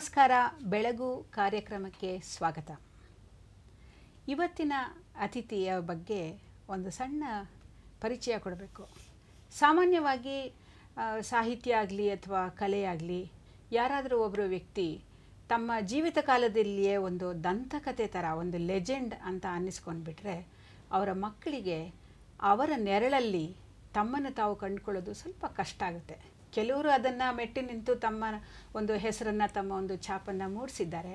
ನಮಸ್ಕಾರ ಬೆಳಗು ಕಾರ್ಯಕ್ರಮಕ್ಕೆ ಸ್ವಾಗತ ಇವತ್ತಿನ ಅತಿಥಿಯ ಬಗ್ಗೆ ಒಂದು ಸಣ್ಣ ಪರಿಚಯ ಕೊಡಬೇಕು ಸಾಮಾನ್ಯವಾಗಿ ಸಾಹಿತ್ಯ ಆಗಲಿ ಅಥವಾ ಕಲೆಯಾಗಲಿ ಯಾರಾದರೂ ಒಬ್ಬರು ವ್ಯಕ್ತಿ ತಮ್ಮ ಜೀವಿತ ಕಾಲದಲ್ಲಿಯೇ ಒಂದು ದಂತಕಥೆ ಥರ ಒಂದು ಲೆಜೆಂಡ್ ಅಂತ ಅನ್ನಿಸ್ಕೊಂಡ್ಬಿಟ್ರೆ ಅವರ ಮಕ್ಕಳಿಗೆ ಅವರ ನೆರಳಲ್ಲಿ ತಮ್ಮನ್ನು ತಾವು ಕಂಡುಕೊಳ್ಳೋದು ಸ್ವಲ್ಪ ಕಷ್ಟ ಆಗುತ್ತೆ ಕೆಲವರು ಅದನ್ನು ಮೆಟ್ಟಿ ನಿಂತು ತಮ್ಮ ಒಂದು ಹೆಸರನ್ನು ತಮ್ಮ ಒಂದು ಛಾಪನ್ನು ಮೂಡಿಸಿದ್ದಾರೆ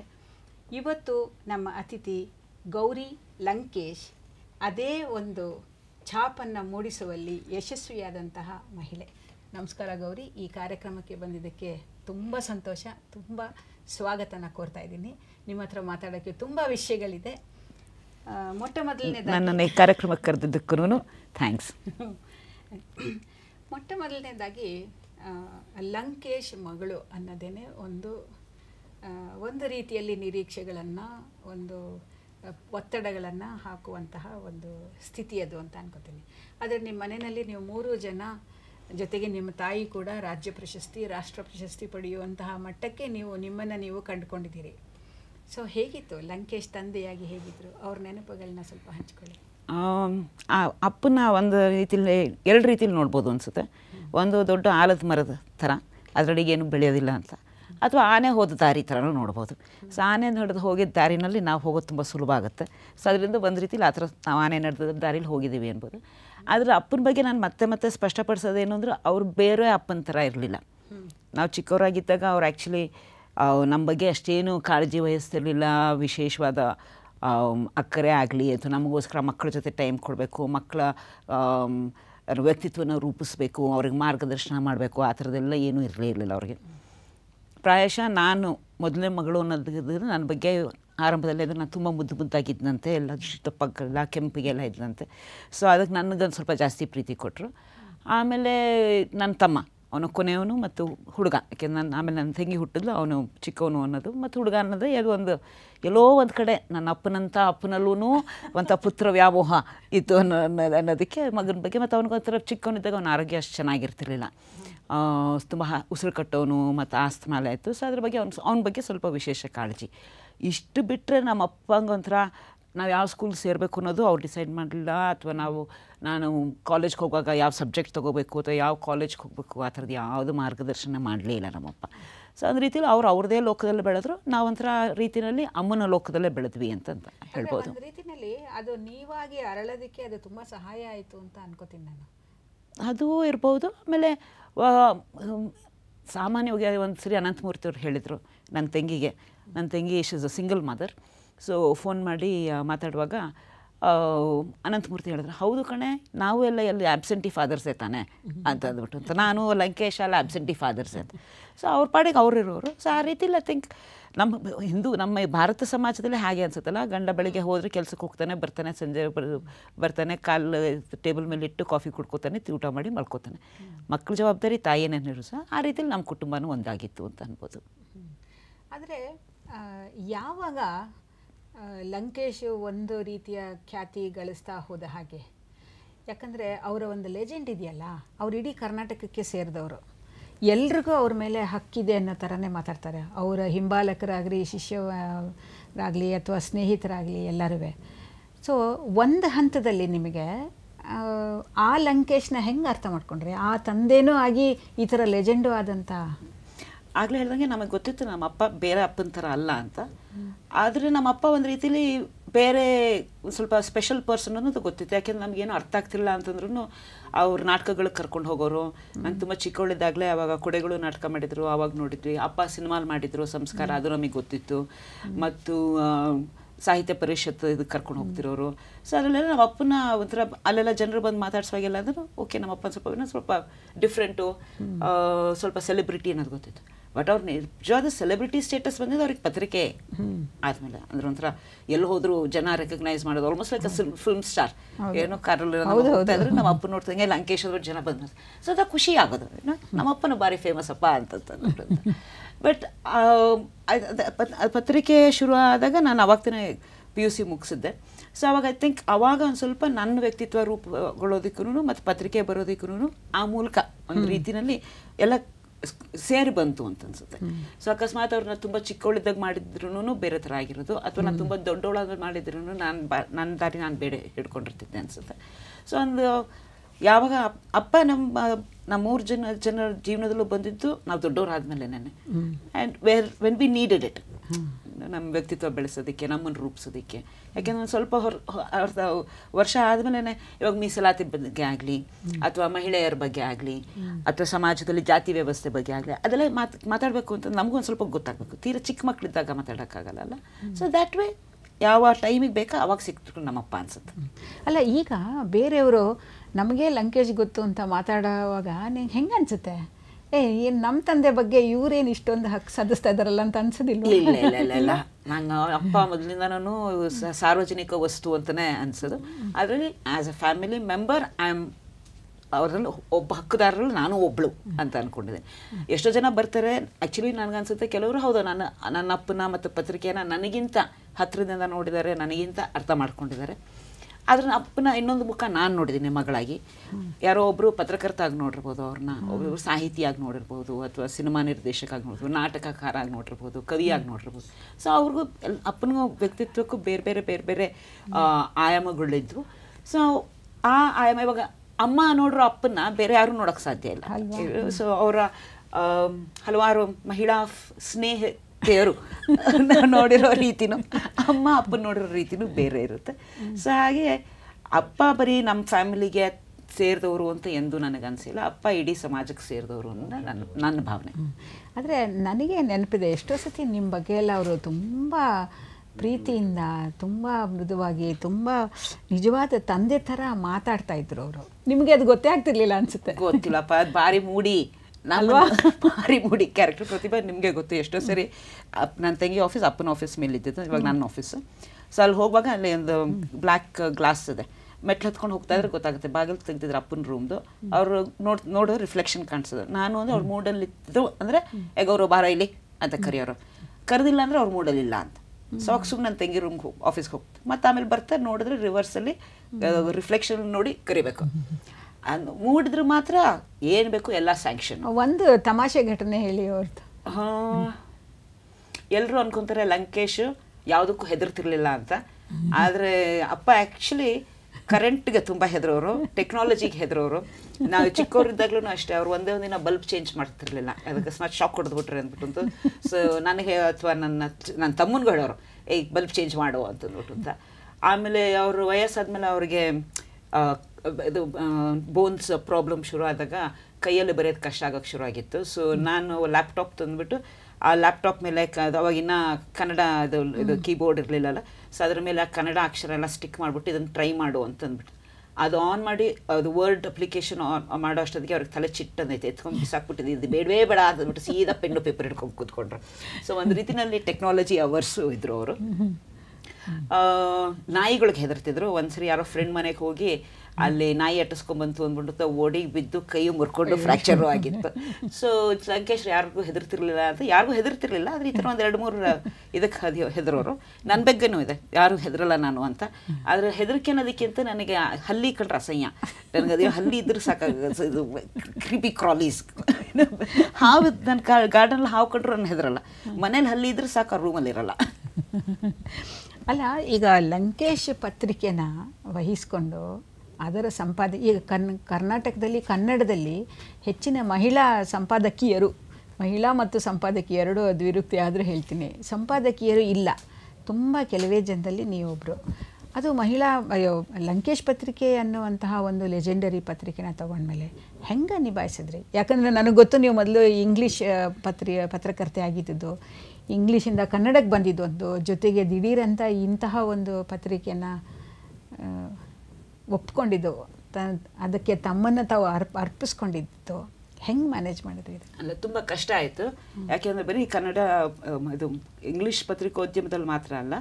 ಇವತ್ತು ನಮ್ಮ ಅತಿಥಿ ಗೌರಿ ಲಂಕೇಶ್ ಅದೇ ಒಂದು ಛಾಪನ್ನು ಮೂಡಿಸುವಲ್ಲಿ ಯಶಸ್ವಿಯಾದಂತಹ ಮಹಿಳೆ ನಮಸ್ಕಾರ ಗೌರಿ ಈ ಕಾರ್ಯಕ್ರಮಕ್ಕೆ ಬಂದಿದ್ದಕ್ಕೆ ತುಂಬ ಸಂತೋಷ ತುಂಬ ಸ್ವಾಗತನ ಕೋರ್ತಾ ಇದ್ದೀನಿ ನಿಮ್ಮ ಹತ್ರ ಮಾತಾಡೋಕ್ಕೆ ತುಂಬ ವಿಷಯಗಳಿದೆ ಮೊಟ್ಟ ಮೊದಲನೇದಾಗಿ ಈ ಕಾರ್ಯಕ್ರಮಕ್ಕೆ ಕರೆದಿದ್ದಕ್ಕೂ ಥ್ಯಾಂಕ್ಸ್ ಮೊಟ್ಟ ಮೊದಲನೇದಾಗಿ ಲಂಕೇಶ್ ಮಗಳು ಅನ್ನೋದೇ ಒಂದು ಒಂದು ರೀತಿಯಲ್ಲಿ ನಿರೀಕ್ಷೆಗಳನ್ನು ಒಂದು ಒತ್ತಡಗಳನ್ನು ಹಾಕುವಂತಹ ಒಂದು ಸ್ಥಿತಿ ಅದು ಅಂತ ಅನ್ಕೋತೀನಿ ಆದರೆ ನಿಮ್ಮ ಮನೆಯಲ್ಲಿ ನೀವು ಮೂರು ಜನ ಜೊತೆಗೆ ನಿಮ್ಮ ತಾಯಿ ಕೂಡ ರಾಜ್ಯ ಪ್ರಶಸ್ತಿ ರಾಷ್ಟ್ರ ಪ್ರಶಸ್ತಿ ಪಡೆಯುವಂತಹ ಮಟ್ಟಕ್ಕೆ ನೀವು ನಿಮ್ಮನ್ನು ನೀವು ಕಂಡುಕೊಂಡಿದ್ದೀರಿ ಸೊ ಹೇಗಿತ್ತು ಲಂಕೇಶ್ ತಂದೆಯಾಗಿ ಹೇಗಿದ್ರು ಅವ್ರ ನೆನಪುಗಳನ್ನ ಸ್ವಲ್ಪ ಹಂಚ್ಕೊಳ್ಳಿ ಅಪ್ಪನ ಒಂದು ರೀತಿಯಲ್ಲಿ ಎರಡು ರೀತಿಯಲ್ಲಿ ನೋಡ್ಬೋದು ಅನಿಸುತ್ತೆ ಒಂದು ದೊಡ್ಡ ಆಲದ ಮರದ ಥರ ಅದರೊಳಗೆ ಏನು ಬೆಳೆಯೋದಿಲ್ಲ ಅಂತ ಅಥವಾ ಆನೆ ಹೋದ ದಾರಿ ಥರನೂ ನೋಡ್ಬೋದು ಸೊ ಆನೆ ನಡೆದು ಹೋಗಿದ್ದ ದಾರಿನಲ್ಲಿ ನಾವು ಹೋಗೋದು ತುಂಬ ಸುಲಭ ಆಗುತ್ತೆ ಸೊ ಅದರಿಂದ ಒಂದು ರೀತಿಲಿ ಆ ಥರ ನಾವು ಆನೆ ನಡೆದ ದಾರಿಲಿ ಹೋಗಿದ್ದೀವಿ ಅನ್ಬೋದು ಆದರೆ ಅಪ್ಪನ ಬಗ್ಗೆ ನಾನು ಮತ್ತೆ ಮತ್ತೆ ಸ್ಪಷ್ಟಪಡಿಸೋದೇನು ಅಂದರೆ ಅವ್ರು ಬೇರೆ ಅಪ್ಪನ ಥರ ಇರಲಿಲ್ಲ ನಾವು ಚಿಕ್ಕವರಾಗಿದ್ದಾಗ ಅವ್ರು ಆ್ಯಕ್ಚುಲಿ ನಮ್ಮ ಬಗ್ಗೆ ಅಷ್ಟೇನು ಕಾಳಜಿ ವಹಿಸ್ತಿರಲಿಲ್ಲ ವಿಶೇಷವಾದ ಅಕ್ಕರೆ ಆಗಲಿ ಅಥವಾ ನಮಗೋಸ್ಕರ ಮಕ್ಕಳ ಜೊತೆ ಟೈಮ್ ಕೊಡಬೇಕು ಮಕ್ಕಳ ವ್ಯಕ್ತಿತ್ವನ ರೂಪಿಸಬೇಕು ಅವ್ರಿಗೆ ಮಾರ್ಗದರ್ಶನ ಮಾಡಬೇಕು ಆ ಥರದ್ದೆಲ್ಲ ಏನೂ ಇರಲೇ ಇರಲಿಲ್ಲ ಅವ್ರಿಗೆ ಪ್ರಾಯಶಃ ನಾನು ಮೊದಲನೇ ಮಗಳು ಅನ್ನೋದು ನನ್ನ ಬಗ್ಗೆ ಆರಂಭದಲ್ಲಿ ಅಂದರೆ ನಾನು ತುಂಬ ಮುದ್ದು ಮುದ್ದಾಗಿದ್ದಂತೆ ಎಲ್ಲ ದೃಷ್ಟಿತಪ್ಪಗೆಲ್ಲ ಕೆಂಪಿಗೆಲ್ಲ ಇದ್ದಂತೆ ಸೊ ಅದಕ್ಕೆ ನನಗೊಂದು ಸ್ವಲ್ಪ ಜಾಸ್ತಿ ಪ್ರೀತಿ ಕೊಟ್ಟರು ಆಮೇಲೆ ನನ್ನ ತಮ್ಮ ಅವನು ಕೊನೆಯವನು ಮತ್ತು ಹುಡುಗ ಯಾಕೆ ನಾನು ಆಮೇಲೆ ನನ್ನ ತಂಗಿ ಹುಟ್ಟಿದ್ಲು ಅವನು ಚಿಕ್ಕವನು ಅನ್ನೋದು ಮತ್ತು ಹುಡುಗ ಅನ್ನೋದು ಅದು ಒಂದು ಎಲ್ಲೋ ಒಂದು ಕಡೆ ನನ್ನ ಅಪ್ಪನಂಥ ಅಪ್ಪನಲ್ಲೂ ಒಂಥ ಪುತ್ರ ವ್ಯಾಮೋಹ ಇತ್ತು ಅನ್ನೋ ಅನ್ನೋದಕ್ಕೆ ಮಗನ ಬಗ್ಗೆ ಮತ್ತು ಅವನಿಗೊಂಥರ ಚಿಕ್ಕವನಿದ್ದಾಗ ಅವನ ಆರೋಗ್ಯ ಅಷ್ಟು ಚೆನ್ನಾಗಿರ್ತಿರ್ಲಿಲ್ಲ ತುಂಬ ಉಸಿರು ಕಟ್ಟೋನು ಮತ್ತು ಆಸ್ತಮಾಲ ಆಯಿತು ಸೊ ಅದ್ರ ಬಗ್ಗೆ ಅವ್ನು ಅವನ ಬಗ್ಗೆ ಸ್ವಲ್ಪ ವಿಶೇಷ ಕಾಳಜಿ ಇಷ್ಟು ಬಿಟ್ಟರೆ ನಮ್ಮ ಅಪ್ಪಂಗೆ ಒಂಥರ ನಾವು ಯಾವ ಸ್ಕೂಲ್ ಸೇರಬೇಕು ಅನ್ನೋದು ಅವ್ರು ಡಿಸೈಡ್ ಮಾಡಲಿಲ್ಲ ಅಥವಾ ನಾವು ನಾನು ಕಾಲೇಜ್ಗೆ ಹೋಗುವಾಗ ಯಾವ ಸಬ್ಜೆಕ್ಟ್ ತೊಗೋಬೇಕು ಅಥವಾ ಯಾವ ಕಾಲೇಜ್ಗೆ ಹೋಗಬೇಕು ಆ ಥರದ್ದು ಯಾವುದು ಮಾರ್ಗದರ್ಶನ ಮಾಡಲೇ ಇಲ್ಲ ನಮ್ಮಪ್ಪ ಸೊ ಅದ ರೀತಿಯಲ್ಲಿ ಅವ್ರು ಅವ್ರದೇ ಲೋಕದಲ್ಲಿ ಬೆಳೆದ್ರು ನಾವೊಂಥರ ರೀತಿಯಲ್ಲಿ ಅಮ್ಮನ ಲೋಕದಲ್ಲೇ ಬೆಳೆದ್ವಿ ಅಂತಂತ ಹೇಳ್ಬೋದು ರೀತಿಯಲ್ಲಿ ಅದು ನೀವಾಗಿ ಅರಳೋದಕ್ಕೆ ಅದು ತುಂಬ ಸಹಾಯ ಆಯಿತು ಅಂತ ಅನ್ಕೋತೀನಿ ನಾನು ಅದು ಇರ್ಬೋದು ಆಮೇಲೆ ಸಾಮಾನ್ಯವಾಗಿ ಒಂದು ಸರಿ ಅನಂತಮೂರ್ತಿಯವ್ರು ಹೇಳಿದರು ನನ್ನ ತಂಗಿಗೆ ನನ್ನ ತಂಗಿ is a single mother so phone ಮಾಡಿ ಮಾತಾಡುವಾಗ ಅನಂತಮೂರ್ತಿ ಹೇಳಿದ್ರು ಹೌದು ಕಣೆ ನಾವು ಎಲ್ಲ ಎಲ್ಲಿ ಆಬ್ಸೆಂಟಿ ಫಾದರ್ಸೇ ತಾನೆ ಅಂತ ಅಂದ್ಬಿಟ್ಟು ಅಂತ ನಾನು ಲಂಕೇಶ್ ಅಲ್ಲ ಆಬ್ಸೆಂಟಿ ಫಾದರ್ಸ್ ಅಂತ ಸೊ ಅವ್ರ ಪಾಡಿಗೆ ಇರೋರು ಸೊ ಆ ರೀತಿಲಿ ಐ ಥಿಂಕ್ ನಮ್ಮ ಹಿಂದೂ ನಮ್ಮ ಭಾರತ ಸಮಾಜದಲ್ಲಿ ಹಾಗೆ ಅನ್ಸುತ್ತಲ್ಲ ಗಂಡ ಬೆಳಿಗ್ಗೆ ಹೋದರೆ ಕೆಲಸಕ್ಕೆ ಹೋಗ್ತಾನೆ ಬರ್ತಾನೆ ಸಂಜೆ ಬರ್ತಾನೆ ಕಾಲು ಟೇಬಲ್ ಮೇಲೆ ಇಟ್ಟು ಕಾಫಿ ಕುಡ್ಕೋತಾನೆ ಊಟ ಮಾಡಿ ಮಲ್ಕೋತಾನೆ ಮಕ್ಕಳ ಜವಾಬ್ದಾರಿ ತಾಯಿನೇನಿರು ಸಹ ಆ ರೀತಿಲಿ ನಮ್ಮ ಕುಟುಂಬನೂ ಒಂದಾಗಿತ್ತು ಅಂತ ಅನ್ಬೋದು ಆದರೆ ಯಾವಾಗ ಲಂಕೇಶ್ ಒಂದು ರೀತಿಯ ಖ್ಯಾತಿ ಗಳಿಸ್ತಾ ಹೋದ ಹಾಗೆ ಯಾಕಂದರೆ ಅವರ ಒಂದು ಲೆಜೆಂಡ್ ಇದೆಯಲ್ಲ ಅವ್ರು ಇಡೀ ಕರ್ನಾಟಕಕ್ಕೆ ಸೇರಿದವರು ಎಲ್ರಿಗೂ ಅವ್ರ ಮೇಲೆ ಹಕ್ಕಿದೆ ಅನ್ನೋ ಥರನೇ ಮಾತಾಡ್ತಾರೆ ಅವರ ಹಿಂಬಾಲಕರಾಗಲಿ ಶಿಷ್ಯರಾಗಲಿ ಅಥವಾ ಸ್ನೇಹಿತರಾಗಲಿ ಎಲ್ಲರೂ ಸೊ ಒಂದು ಹಂತದಲ್ಲಿ ನಿಮಗೆ ಆ ಲಂಕೇಶ್ನ ಹೆಂಗೆ ಅರ್ಥ ಮಾಡ್ಕೊಂಡ್ರಿ ಆ ತಂದೆನೂ ಆಗಿ ಈ ಥರ ಲೆಜೆಂಡು ಆದಂಥ ಆಗಲೇ ಹೇಳ್ದಂಗೆ ನಮಗೆ ಗೊತ್ತಿತ್ತು ನಮ್ಮ ಅಪ್ಪ ಬೇರೆ ಅಪ್ಪನ ಥರ ಅಲ್ಲ ಅಂತ ಆದರೆ ನಮ್ಮ ಅಪ್ಪ ಒಂದು ರೀತಿಲಿ ಬೇರೆ ಸ್ವಲ್ಪ ಸ್ಪೆಷಲ್ ಪರ್ಸನ್ ಅನ್ನೋದು ಗೊತ್ತಿತ್ತು ಯಾಕೆಂದ್ರೆ ನಮಗೇನು ಅರ್ಥ ಆಗ್ತಿಲ್ಲ ಅಂತಂದ್ರೂ ಅವ್ರ ನಾಟಕಗಳಿಗೆ ಕರ್ಕೊಂಡು ಹೋಗೋರು ನಂಗೆ ತುಂಬ ಚಿಕ್ಕವಳಿದ್ದಾಗಲೇ ಅವಾಗ ಕೊಡೆಗಳು ನಾಟಕ ಮಾಡಿದರು ಆವಾಗ ನೋಡಿದ್ವಿ ಅಪ್ಪ ಸಿನಿಮಾಲ್ ಮಾಡಿದರು ಸಂಸ್ಕಾರ ಅದು ನಮಗೆ ಗೊತ್ತಿತ್ತು ಮತ್ತು ಸಾಹಿತ್ಯ ಪರಿಷತ್ ಇದಕ್ಕೆ ಕರ್ಕೊಂಡು ಹೋಗ್ತಿರೋರು ಸೊ ಅದರಲ್ಲೆಲ್ಲ ನಮ್ಮ ಅಪ್ಪನ ಒಂಥರ ಅಲ್ಲೆಲ್ಲ ಜನರು ಬಂದು ಮಾತಾಡ್ಸೋವಾಗೆಲ್ಲ ಅಂದ್ರೆ ಓಕೆ ನಮ್ಮ ಅಪ್ಪನ ಸ್ವಲ್ಪ ಸ್ವಲ್ಪ ಡಿಫ್ರೆಂಟು ಸ್ವಲ್ಪ ಸೆಲೆಬ್ರಿಟಿ ಅನ್ನೋದು ಗೊತ್ತಿತ್ತು ಬಟ್ ಅವ್ರ ನಿಜವಾದ ಸೆಲೆಬ್ರಿಟಿ ಸ್ಟೇಟಸ್ ಬಂದಿದ್ದು ಅವ್ರಿಗೆ ಪತ್ರಿಕೆ ಆದ್ಮೇಲೆ ಅಂದ್ರೆ ಒಂಥರ ಎಲ್ಲಿ ಹೋದ್ರು ಜನ ರೆಕಗ್ನೈಸ್ ಮಾಡೋದು ಆಲ್ಮೋಸ್ಟ್ ಲೈಕ್ ಫಿಲ್ಮ್ ಸ್ಟಾರ್ ಏನೋ ಕಾರಲ್ಲಿ ನಮ್ಮ ಅಪ್ಪ ನೋಡ್ತಂಗೆ ಲಂಕೇಶ್ ಅವ್ರ ಜನ ಬಂದ್ರು ಸೊ ಅದ ಖುಷಿ ಆಗೋದು ನಮ್ಮಪ್ಪನೂ ಭಾರಿ ಫೇಮಸ್ ಅಪ್ಪ ಅಂತ ಬಟ್ ಪತ್ರಿಕೆ ಶುರು ಆದಾಗ ನಾನು ಅವಾಗ್ತಾನೆ ಪಿ ಯು ಸಿ ಮುಗಿಸಿದ್ದೆ ಸೊ ಅವಾಗ ಐ ಥಿಂಕ್ ಅವಾಗ ಒಂದು ಸ್ವಲ್ಪ ನನ್ನ ವ್ಯಕ್ತಿತ್ವ ರೂಪಗೊಳ್ಳೋದಕ್ಕೂ ಮತ್ತು ಪತ್ರಿಕೆ ಬರೋದಕ್ಕೂ ಆ ಮೂಲಕ ಒಂದು ರೀತಿಯಲ್ಲಿ ಎಲ್ಲ ಸೇರಿ ಬಂತು ಅಂತ ಅನ್ಸುತ್ತೆ ಸೊ ಅಕಸ್ಮಾತ್ ಅವ್ರನ್ನ ತುಂಬ ಚಿಕ್ಕವಳಿದ್ದಾಗ ಮಾಡಿದ್ರು ಬೇರೆ ಥರ ಆಗಿರೋದು ಅಥವಾ ನಾನು ತುಂಬ ದೊಡ್ಡವಳಾದ ಮಾಡಿದ್ರು ನಾನು ನನ್ನ ದಾರಿ ನಾನು ಬೇರೆ ಹಿಡ್ಕೊಂಡಿರ್ತಿದ್ದೆ ಅನಿಸುತ್ತೆ ಸೊ ಒಂದು ಯಾವಾಗ ಅಪ್ಪ ನಮ್ಮ ನಮ್ಮ ಮೂರು ಜನ ಜನರ ಜೀವನದಲ್ಲೂ ಬಂದಿದ್ದು ನಾವು ದೊಡ್ಡವರಾದ್ಮೇಲೆ ನೆನೆ and where when be needed it ನಮ್ಮ ವ್ಯಕ್ತಿತ್ವ ಬೆಳೆಸೋದಕ್ಕೆ ನಮ್ಮನ್ನು ರೂಪಿಸೋದಕ್ಕೆ ಯಾಕೆಂದ್ರೆ ಒಂದು ಸ್ವಲ್ಪ ಹೊರ ಅರ್ಧ ವರ್ಷ ಆದಮೇಲೆ ಇವಾಗ ಮೀಸಲಾತಿ ಬಗ್ಗೆ ಆಗಲಿ ಅಥವಾ ಮಹಿಳೆಯರ ಬಗ್ಗೆ ಆಗಲಿ ಅಥವಾ ಸಮಾಜದಲ್ಲಿ ಜಾತಿ ವ್ಯವಸ್ಥೆ ಬಗ್ಗೆ ಆಗಲಿ ಅದೆಲ್ಲ ಮಾತು ಮಾತಾಡಬೇಕು ಅಂತ ನಮಗೂ ಒಂದು ಸ್ವಲ್ಪ ಗೊತ್ತಾಗಬೇಕು ತೀರಾ ಚಿಕ್ಕ ಮಕ್ಕಳಿದ್ದಾಗ ಮಾತಾಡೋಕ್ಕಾಗಲ್ಲ ಅಲ್ಲ ಸೊ ದ್ಯಾಟ್ ವೇ ಯಾವ ಟೈಮಿಗೆ ಬೇಕೋ ಅವಾಗ ಸಿಕ್ತು ನಮ್ಮಪ್ಪ ಅನ್ಸುತ್ತೆ ಅಲ್ಲ ಈಗ ಬೇರೆಯವರು ನಮಗೆ ಲಂಕೇಶ್ ಗೊತ್ತು ಅಂತ ಮಾತಾಡುವಾಗ ನಿಂಗೆ ಹೆಂಗೆ ಅನಿಸುತ್ತೆ ಏ ಏನು ನಮ್ಮ ತಂದೆ ಬಗ್ಗೆ ಇವ್ರೇನು ಇಷ್ಟೊಂದು ಹಕ್ಕು ಸದಿಸ್ತಾ ಇದ್ದಾರಲ್ಲ ಅಂತ ಅನ್ಸೋದಿಲ್ಲ ಇಲ್ಲ ಇಲ್ಲ ನಂಗೆ ಅಪ್ಪ ಮೊದಲಿಂದನೂ ಸಾರ್ವಜನಿಕ ವಸ್ತು ಅಂತಲೇ ಅನ್ಸೋದು ಅದರಲ್ಲಿ as a family member I am ಅವರಲ್ಲಿ ಒಬ್ಬ ಹಕ್ಕುದಾರರಲ್ಲಿ ನಾನು ಒಬ್ಳು ಅಂತ ಅಂದ್ಕೊಂಡಿದ್ದೇನೆ ಎಷ್ಟೋ ಜನ ಬರ್ತಾರೆ ಆ್ಯಕ್ಚುಲಿ ನನಗನ್ಸುತ್ತೆ ಕೆಲವರು ಹೌದು ನನ್ನ ನನ್ನ ಅಪ್ಪನ ಮತ್ತು ಪತ್ರಿಕೆಯನ್ನು ನನಗಿಂತ ಹತ್ತಿರದಿಂದ ನೋಡಿದ್ದಾರೆ ನನಗಿಂತ ಅರ್ಥ ಮಾಡ್ಕೊಂಡಿದ್ದಾರೆ ಆದ್ರೆ ಅಪ್ಪನ ಇನ್ನೊಂದು ಮುಖ ನಾನು ನೋಡಿದ್ದೀನಿ ಮಗಳಾಗಿ ಯಾರೋ ಒಬ್ಬರು ಪತ್ರಕರ್ತ ಆಗಿ ನೋಡಿರ್ಬೋದು ಅವ್ರನ್ನ ಒಬ್ಬೊಬ್ರು ಸಾಹಿತಿಯಾಗಿ ನೋಡಿರ್ಬೋದು ಅಥವಾ ಸಿನಿಮಾ ನಿರ್ದೇಶಕ ಆಗಿ ನೋಡಿರ್ಬೋದು ನಾಟಕಕಾರ ಆಗಿ ನೋಡಿರ್ಬೋದು ಕವಿಯಾಗಿ ನೋಡಿರ್ಬೋದು ಸೊ ಅವ್ರಿಗೂ ಅಪ್ಪನಿಗೂ ವ್ಯಕ್ತಿತ್ವಕ್ಕೂ ಬೇರೆ ಬೇರೆ ಬೇರೆ ಬೇರೆ ಆಯಾಮಗಳಿದ್ವು ಸೊ ಆ ಆಯಾಮ ಇವಾಗ ಅಮ್ಮ ನೋಡಿರೋ ಅಪ್ಪನ್ನ ಬೇರೆ ಯಾರು ನೋಡೋಕ್ಕೆ ಸಾಧ್ಯ ಇಲ್ಲ ಸೊ ಅವರ ಹಲವಾರು ಮಹಿಳಾ ಸ್ನೇಹ ದೇವರು ನಾವು ನೋಡಿರೋ ರೀತಿನೂ ಅಮ್ಮ ಅಪ್ಪ ನೋಡಿರೋ ರೀತಿನೂ ಬೇರೆ ಇರುತ್ತೆ ಸೊ ಹಾಗೆ ಅಪ್ಪ ಬರೀ ನಮ್ಮ ಫ್ಯಾಮಿಲಿಗೆ ಸೇರಿದವರು ಅಂತ ಎಂದೂ ನನಗನ್ಸಿಲ್ಲ ಅಪ್ಪ ಇಡೀ ಸಮಾಜಕ್ಕೆ ಸೇರಿದವರು ಅಂತ ನನ್ನ ನನ್ನ ಭಾವನೆ ಆದರೆ ನನಗೆ ನೆನಪಿದೆ ಎಷ್ಟೋ ಸತಿ ನಿಮ್ಮ ಬಗ್ಗೆ ಎಲ್ಲ ಅವರು ತುಂಬ ಪ್ರೀತಿಯಿಂದ ತುಂಬ ಮೃದುವಾಗಿ ತುಂಬ ನಿಜವಾದ ತಂದೆ ಥರ ಮಾತಾಡ್ತಾ ಇದ್ರು ಅವರು ನಿಮಗೆ ಅದು ಗೊತ್ತೇ ಆಗ್ತಿರ್ಲಿಲ್ಲ ಅನಿಸುತ್ತೆ ಗೊತ್ತಿಲ್ಲಪ್ಪ ಅದು ಭಾರಿ ಮೂಡಿ ಅಲ್ವಾ ಭಾರಿ ಮೂಡಿ ಕ್ಯಾರೆಕ್ಟರ್ ಪ್ರತಿಭಾ ನಿಮಗೆ ಗೊತ್ತು ಎಷ್ಟೋ ಸರಿ ನನ್ನ ತಂಗಿ ಆಫೀಸ್ ಅಪ್ಪನ ಆಫೀಸ್ ಮೇಲೆ ಇವಾಗ ನನ್ನ ಆಫೀಸ್ ಸೊ ಅಲ್ಲಿ ಹೋಗುವಾಗ ಅಲ್ಲಿ ಒಂದು ಬ್ಲ್ಯಾಕ್ ಗ್ಲಾಸ್ ಇದೆ ಮೆಟ್ಲು ಹತ್ಕೊಂಡು ಹೋಗ್ತಾ ಇದ್ರೆ ಗೊತ್ತಾಗುತ್ತೆ ಬಾಗಿಲು ತೆಗ್ದಿದ್ರು ಅಪ್ಪನ ರೂಮ್ದು ಅವರು ನೋಡ್ ನೋಡೋ ರಿಫ್ಲೆಕ್ಷನ್ ಕಾಣಿಸೋದು ನಾನು ಅಂದ್ರೆ ಅವ್ರ ಮೂಡಲ್ಲಿ ಇದ್ರು ಅಂದರೆ ಅವರು ಬಾರ ಇಲ್ಲಿ ಅಂತ ಕರೆಯೋರು ಕರೆದಿಲ್ಲ ಅಂದರೆ ಅವ್ರ ಮೂಡಲ್ಲಿ ಇಲ್ಲ ಅಂತ ಸೊ ಅವಾಗ ಸುಮ್ಮನೆ ನನ್ನ ತಂಗಿ ರೂಮ್ಗೆ ಹೋಗಿ ಆಫೀಸ್ಗೆ ಹೋಗ್ತು ಮತ್ತು ಆಮೇಲೆ ಬರ್ತಾ ನೋಡಿದ್ರೆ ರಿವರ್ಸಲ್ಲಿ ರಿಫ್ಲೆಕ್ಷನ್ ನೋಡಿ ಕರಿಬೇಕು ಹಂಗೆ ಮೂಡಿದ್ರು ಮಾತ್ರ ಏನು ಬೇಕು ಎಲ್ಲ ಸ್ಯಾಂಕ್ಷನ್ ಒಂದು ತಮಾಷೆ ಘಟನೆ ಹೇಳಿ ಅವ್ರದ್ದು ಹಾ ಎಲ್ಲರೂ ಅನ್ಕೊಂತಾರೆ ಲಂಕೇಶ್ ಯಾವುದಕ್ಕೂ ಹೆದರ್ತಿರ್ಲಿಲ್ಲ ಅಂತ ಆದರೆ ಅಪ್ಪ ಆ್ಯಕ್ಚುಲಿ ಕರೆಂಟ್ಗೆ ತುಂಬ ಹೆದರೋರು ಟೆಕ್ನಾಲಜಿಗೆ ಹೆದರೋರು ನಾವು ಚಿಕ್ಕವರಿದ್ದಾಗ್ಲೂ ಅಷ್ಟೇ ಅವ್ರು ಒಂದೇ ಒಂದಿನ ಬಲ್ಬ್ ಚೇಂಜ್ ಮಾಡ್ತಿರ್ಲಿಲ್ಲ ಅದಕ್ಕೆ ಶಾಕ್ ಹೊಡೆದ್ಬಿಟ್ರೆ ಅಂದ್ಬಿಟ್ಟು ಸೊ ನನಗೆ ಅಥವಾ ನನ್ನ ನನ್ನ ತಮ್ಮನ್ಗಳು ಹೇಳೋರು ಏಯ್ ಬಲ್ಬ್ ಚೇಂಜ್ ಮಾಡುವ ಅಂತ ಅಂದ್ಬಿಟ್ಟು ಅಂತ ಆಮೇಲೆ ಅವರು ವಯಸ್ಸಾದ್ಮೇಲೆ ಅವ್ರಿಗೆ ಇದು ಬೋನ್ಸ್ ಪ್ರಾಬ್ಲಮ್ ಶುರು ಆದಾಗ ಕೈಯಲ್ಲಿ ಬರೆಯೋದು ಕಷ್ಟ ಆಗೋಕ್ಕೆ ಶುರು ಆಗಿತ್ತು ಸೊ ನಾನು ಲ್ಯಾಪ್ಟಾಪ್ ತಂದುಬಿಟ್ಟು ಆ ಲ್ಯಾಪ್ಟಾಪ್ ಮೇಲೆ ಅವಾಗಿನ್ನ ಕನ್ನಡ ಇದು ಇದು ಕೀಬೋರ್ಡ್ ಇರಲಿಲ್ಲಲ್ಲ ಸೊ ಅದ್ರ ಮೇಲೆ ಆ ಕನ್ನಡ ಅಕ್ಷರ ಎಲ್ಲ ಸ್ಟಿಕ್ ಮಾಡಿಬಿಟ್ಟು ಇದನ್ನು ಟ್ರೈ ಮಾಡು ಅಂತಂದ್ಬಿಟ್ಟು ಅದು ಆನ್ ಮಾಡಿ ಅದು ವರ್ಡ್ ಅಪ್ಲಿಕೇಶನ್ ಆನ್ ಮಾಡೋ ಅಷ್ಟೊತ್ತಿಗೆ ಅವ್ರಿಗೆ ತಲೆ ಚಿಟ್ಟಂದೈತೆ ಎತ್ಕೊಂಡು ಬಿಸಾಕ್ಬಿಟ್ಟಿದ್ದು ಇದು ಬೇಡವೇ ಬೇಡ ಅಂದ್ಬಿಟ್ಟು ಸೀದಾ ಪೆನ್ನು ಪೇಪರ್ ಹಿಡ್ಕೊಂಡು ಕೂತ್ಕೊಂಡ್ರು ಸೊ ಒಂದು ರೀತಿನಲ್ಲಿ ಟೆಕ್ನಾಲಜಿ ಅವರ್ಸು ಇದ್ರು ಅವರು ನಾಯಿಗಳಿಗೆ ಹೆದರ್ತಿದ್ರು ಒಂದ್ಸರಿ ಯಾರೋ ಫ್ರೆಂಡ್ ಮನೆಗೆ ಹೋಗಿ ಅಲ್ಲಿ ನಾಯಿ ಅಟ್ಟಿಸ್ಕೊಂಬಂತು ಅಂದ್ಬಿಟ್ಟು ಓಡಿ ಬಿದ್ದು ಕೈ ಮುರ್ಕೊಂಡು ಫ್ರ್ಯಾಕ್ಚರು ಆಗಿತ್ತು ಸೊ ಲಂಕೇಶ್ ಯಾರಿಗೂ ಹೆದರ್ತಿರ್ಲಿಲ್ಲ ಅಂತ ಯಾರಿಗೂ ಹೆದರ್ತಿರ್ಲಿಲ್ಲ ಆದರೆ ಈ ಥರ ಒಂದು ಎರಡು ಮೂರು ಇದಕ್ಕೆ ಹದಿಯೋ ಹೆದರೋರು ನನ್ನ ಬಗ್ಗೆನೂ ಇದೆ ಯಾರು ಹೆದರಲ್ಲ ನಾನು ಅಂತ ಆದ್ರೆ ಹೆದರಿಕೆ ಅನ್ನೋದಕ್ಕಿಂತ ನನಗೆ ಹಲ್ಲಿ ಕಂಡ್ರೆ ಅಸಹ್ಯ ನನಗೆ ಅದೇ ಹಲ್ಲಿ ಇದ್ರೆ ಇದು ಕ್ರಿಪಿ ಕ್ರಾಲೀಸ್ ಹಾವು ನನ್ನ ಗಾರ್ಡನಲ್ಲಿ ಹಾವು ಕಂಡ್ರು ನಾನು ಹೆದರಲ್ಲ ಮನೇಲಿ ಹಲ್ಲಿ ಇದ್ರೆ ಸಾಕು ರೂಮಲ್ಲಿ ಇರಲ್ಲ ಅಲ್ಲ ಈಗ ಲಂಕೇಶ್ ಪತ್ರಿಕೆನ ವಹಿಸ್ಕೊಂಡು ಅದರ ಸಂಪಾದ ಈಗ ಕನ್ ಕರ್ನಾಟಕದಲ್ಲಿ ಕನ್ನಡದಲ್ಲಿ ಹೆಚ್ಚಿನ ಮಹಿಳಾ ಸಂಪಾದಕಿಯರು ಮಹಿಳಾ ಮತ್ತು ಸಂಪಾದಕಿ ಎರಡೂ ಅದು ಆದರೂ ಹೇಳ್ತೀನಿ ಸಂಪಾದಕಿಯರು ಇಲ್ಲ ತುಂಬ ಕೆಲವೇ ಜನದಲ್ಲಿ ನೀವೊಬ್ಬರು ಅದು ಮಹಿಳಾ ಅಯ್ಯೋ ಲಂಕೇಶ್ ಪತ್ರಿಕೆ ಅನ್ನುವಂತಹ ಒಂದು ಲೆಜೆಂಡರಿ ಪತ್ರಿಕೆನ ತೊಗೊಂಡ್ಮೇಲೆ ಹೆಂಗೆ ನಿಭಾಯಿಸಿದ್ರಿ ಯಾಕಂದರೆ ನನಗೆ ಗೊತ್ತು ನೀವು ಮೊದಲು ಇಂಗ್ಲೀಷ್ ಪತ್ರಿ ಪತ್ರಕರ್ತೆ ಆಗಿದ್ದಿದ್ದು ಇಂಗ್ಲೀಷಿಂದ ಕನ್ನಡಕ್ಕೆ ಬಂದಿದ್ದು ಒಂದು ಜೊತೆಗೆ ದಿಢೀರಂಥ ಇಂತಹ ಒಂದು ಪತ್ರಿಕೆಯನ್ನು ಒಪ್ಕೊಂಡಿದ್ದು ತ ಅದಕ್ಕೆ ತಮ್ಮನ್ನು ತಾವು ಅರ್ಪ ಅರ್ಪಿಸ್ಕೊಂಡಿದ್ದು ಹೆಂಗೆ ಮ್ಯಾನೇಜ್ ಮಾಡಿದ್ರಿ ಇದು ಅಲ್ಲ ತುಂಬ ಕಷ್ಟ ಆಯಿತು ಯಾಕೆಂದರೆ ಬರೀ ಕನ್ನಡ ಇದು ಇಂಗ್ಲೀಷ್ ಪತ್ರಿಕೋದ್ಯಮದಲ್ಲಿ ಮಾತ್ರ ಅಲ್ಲ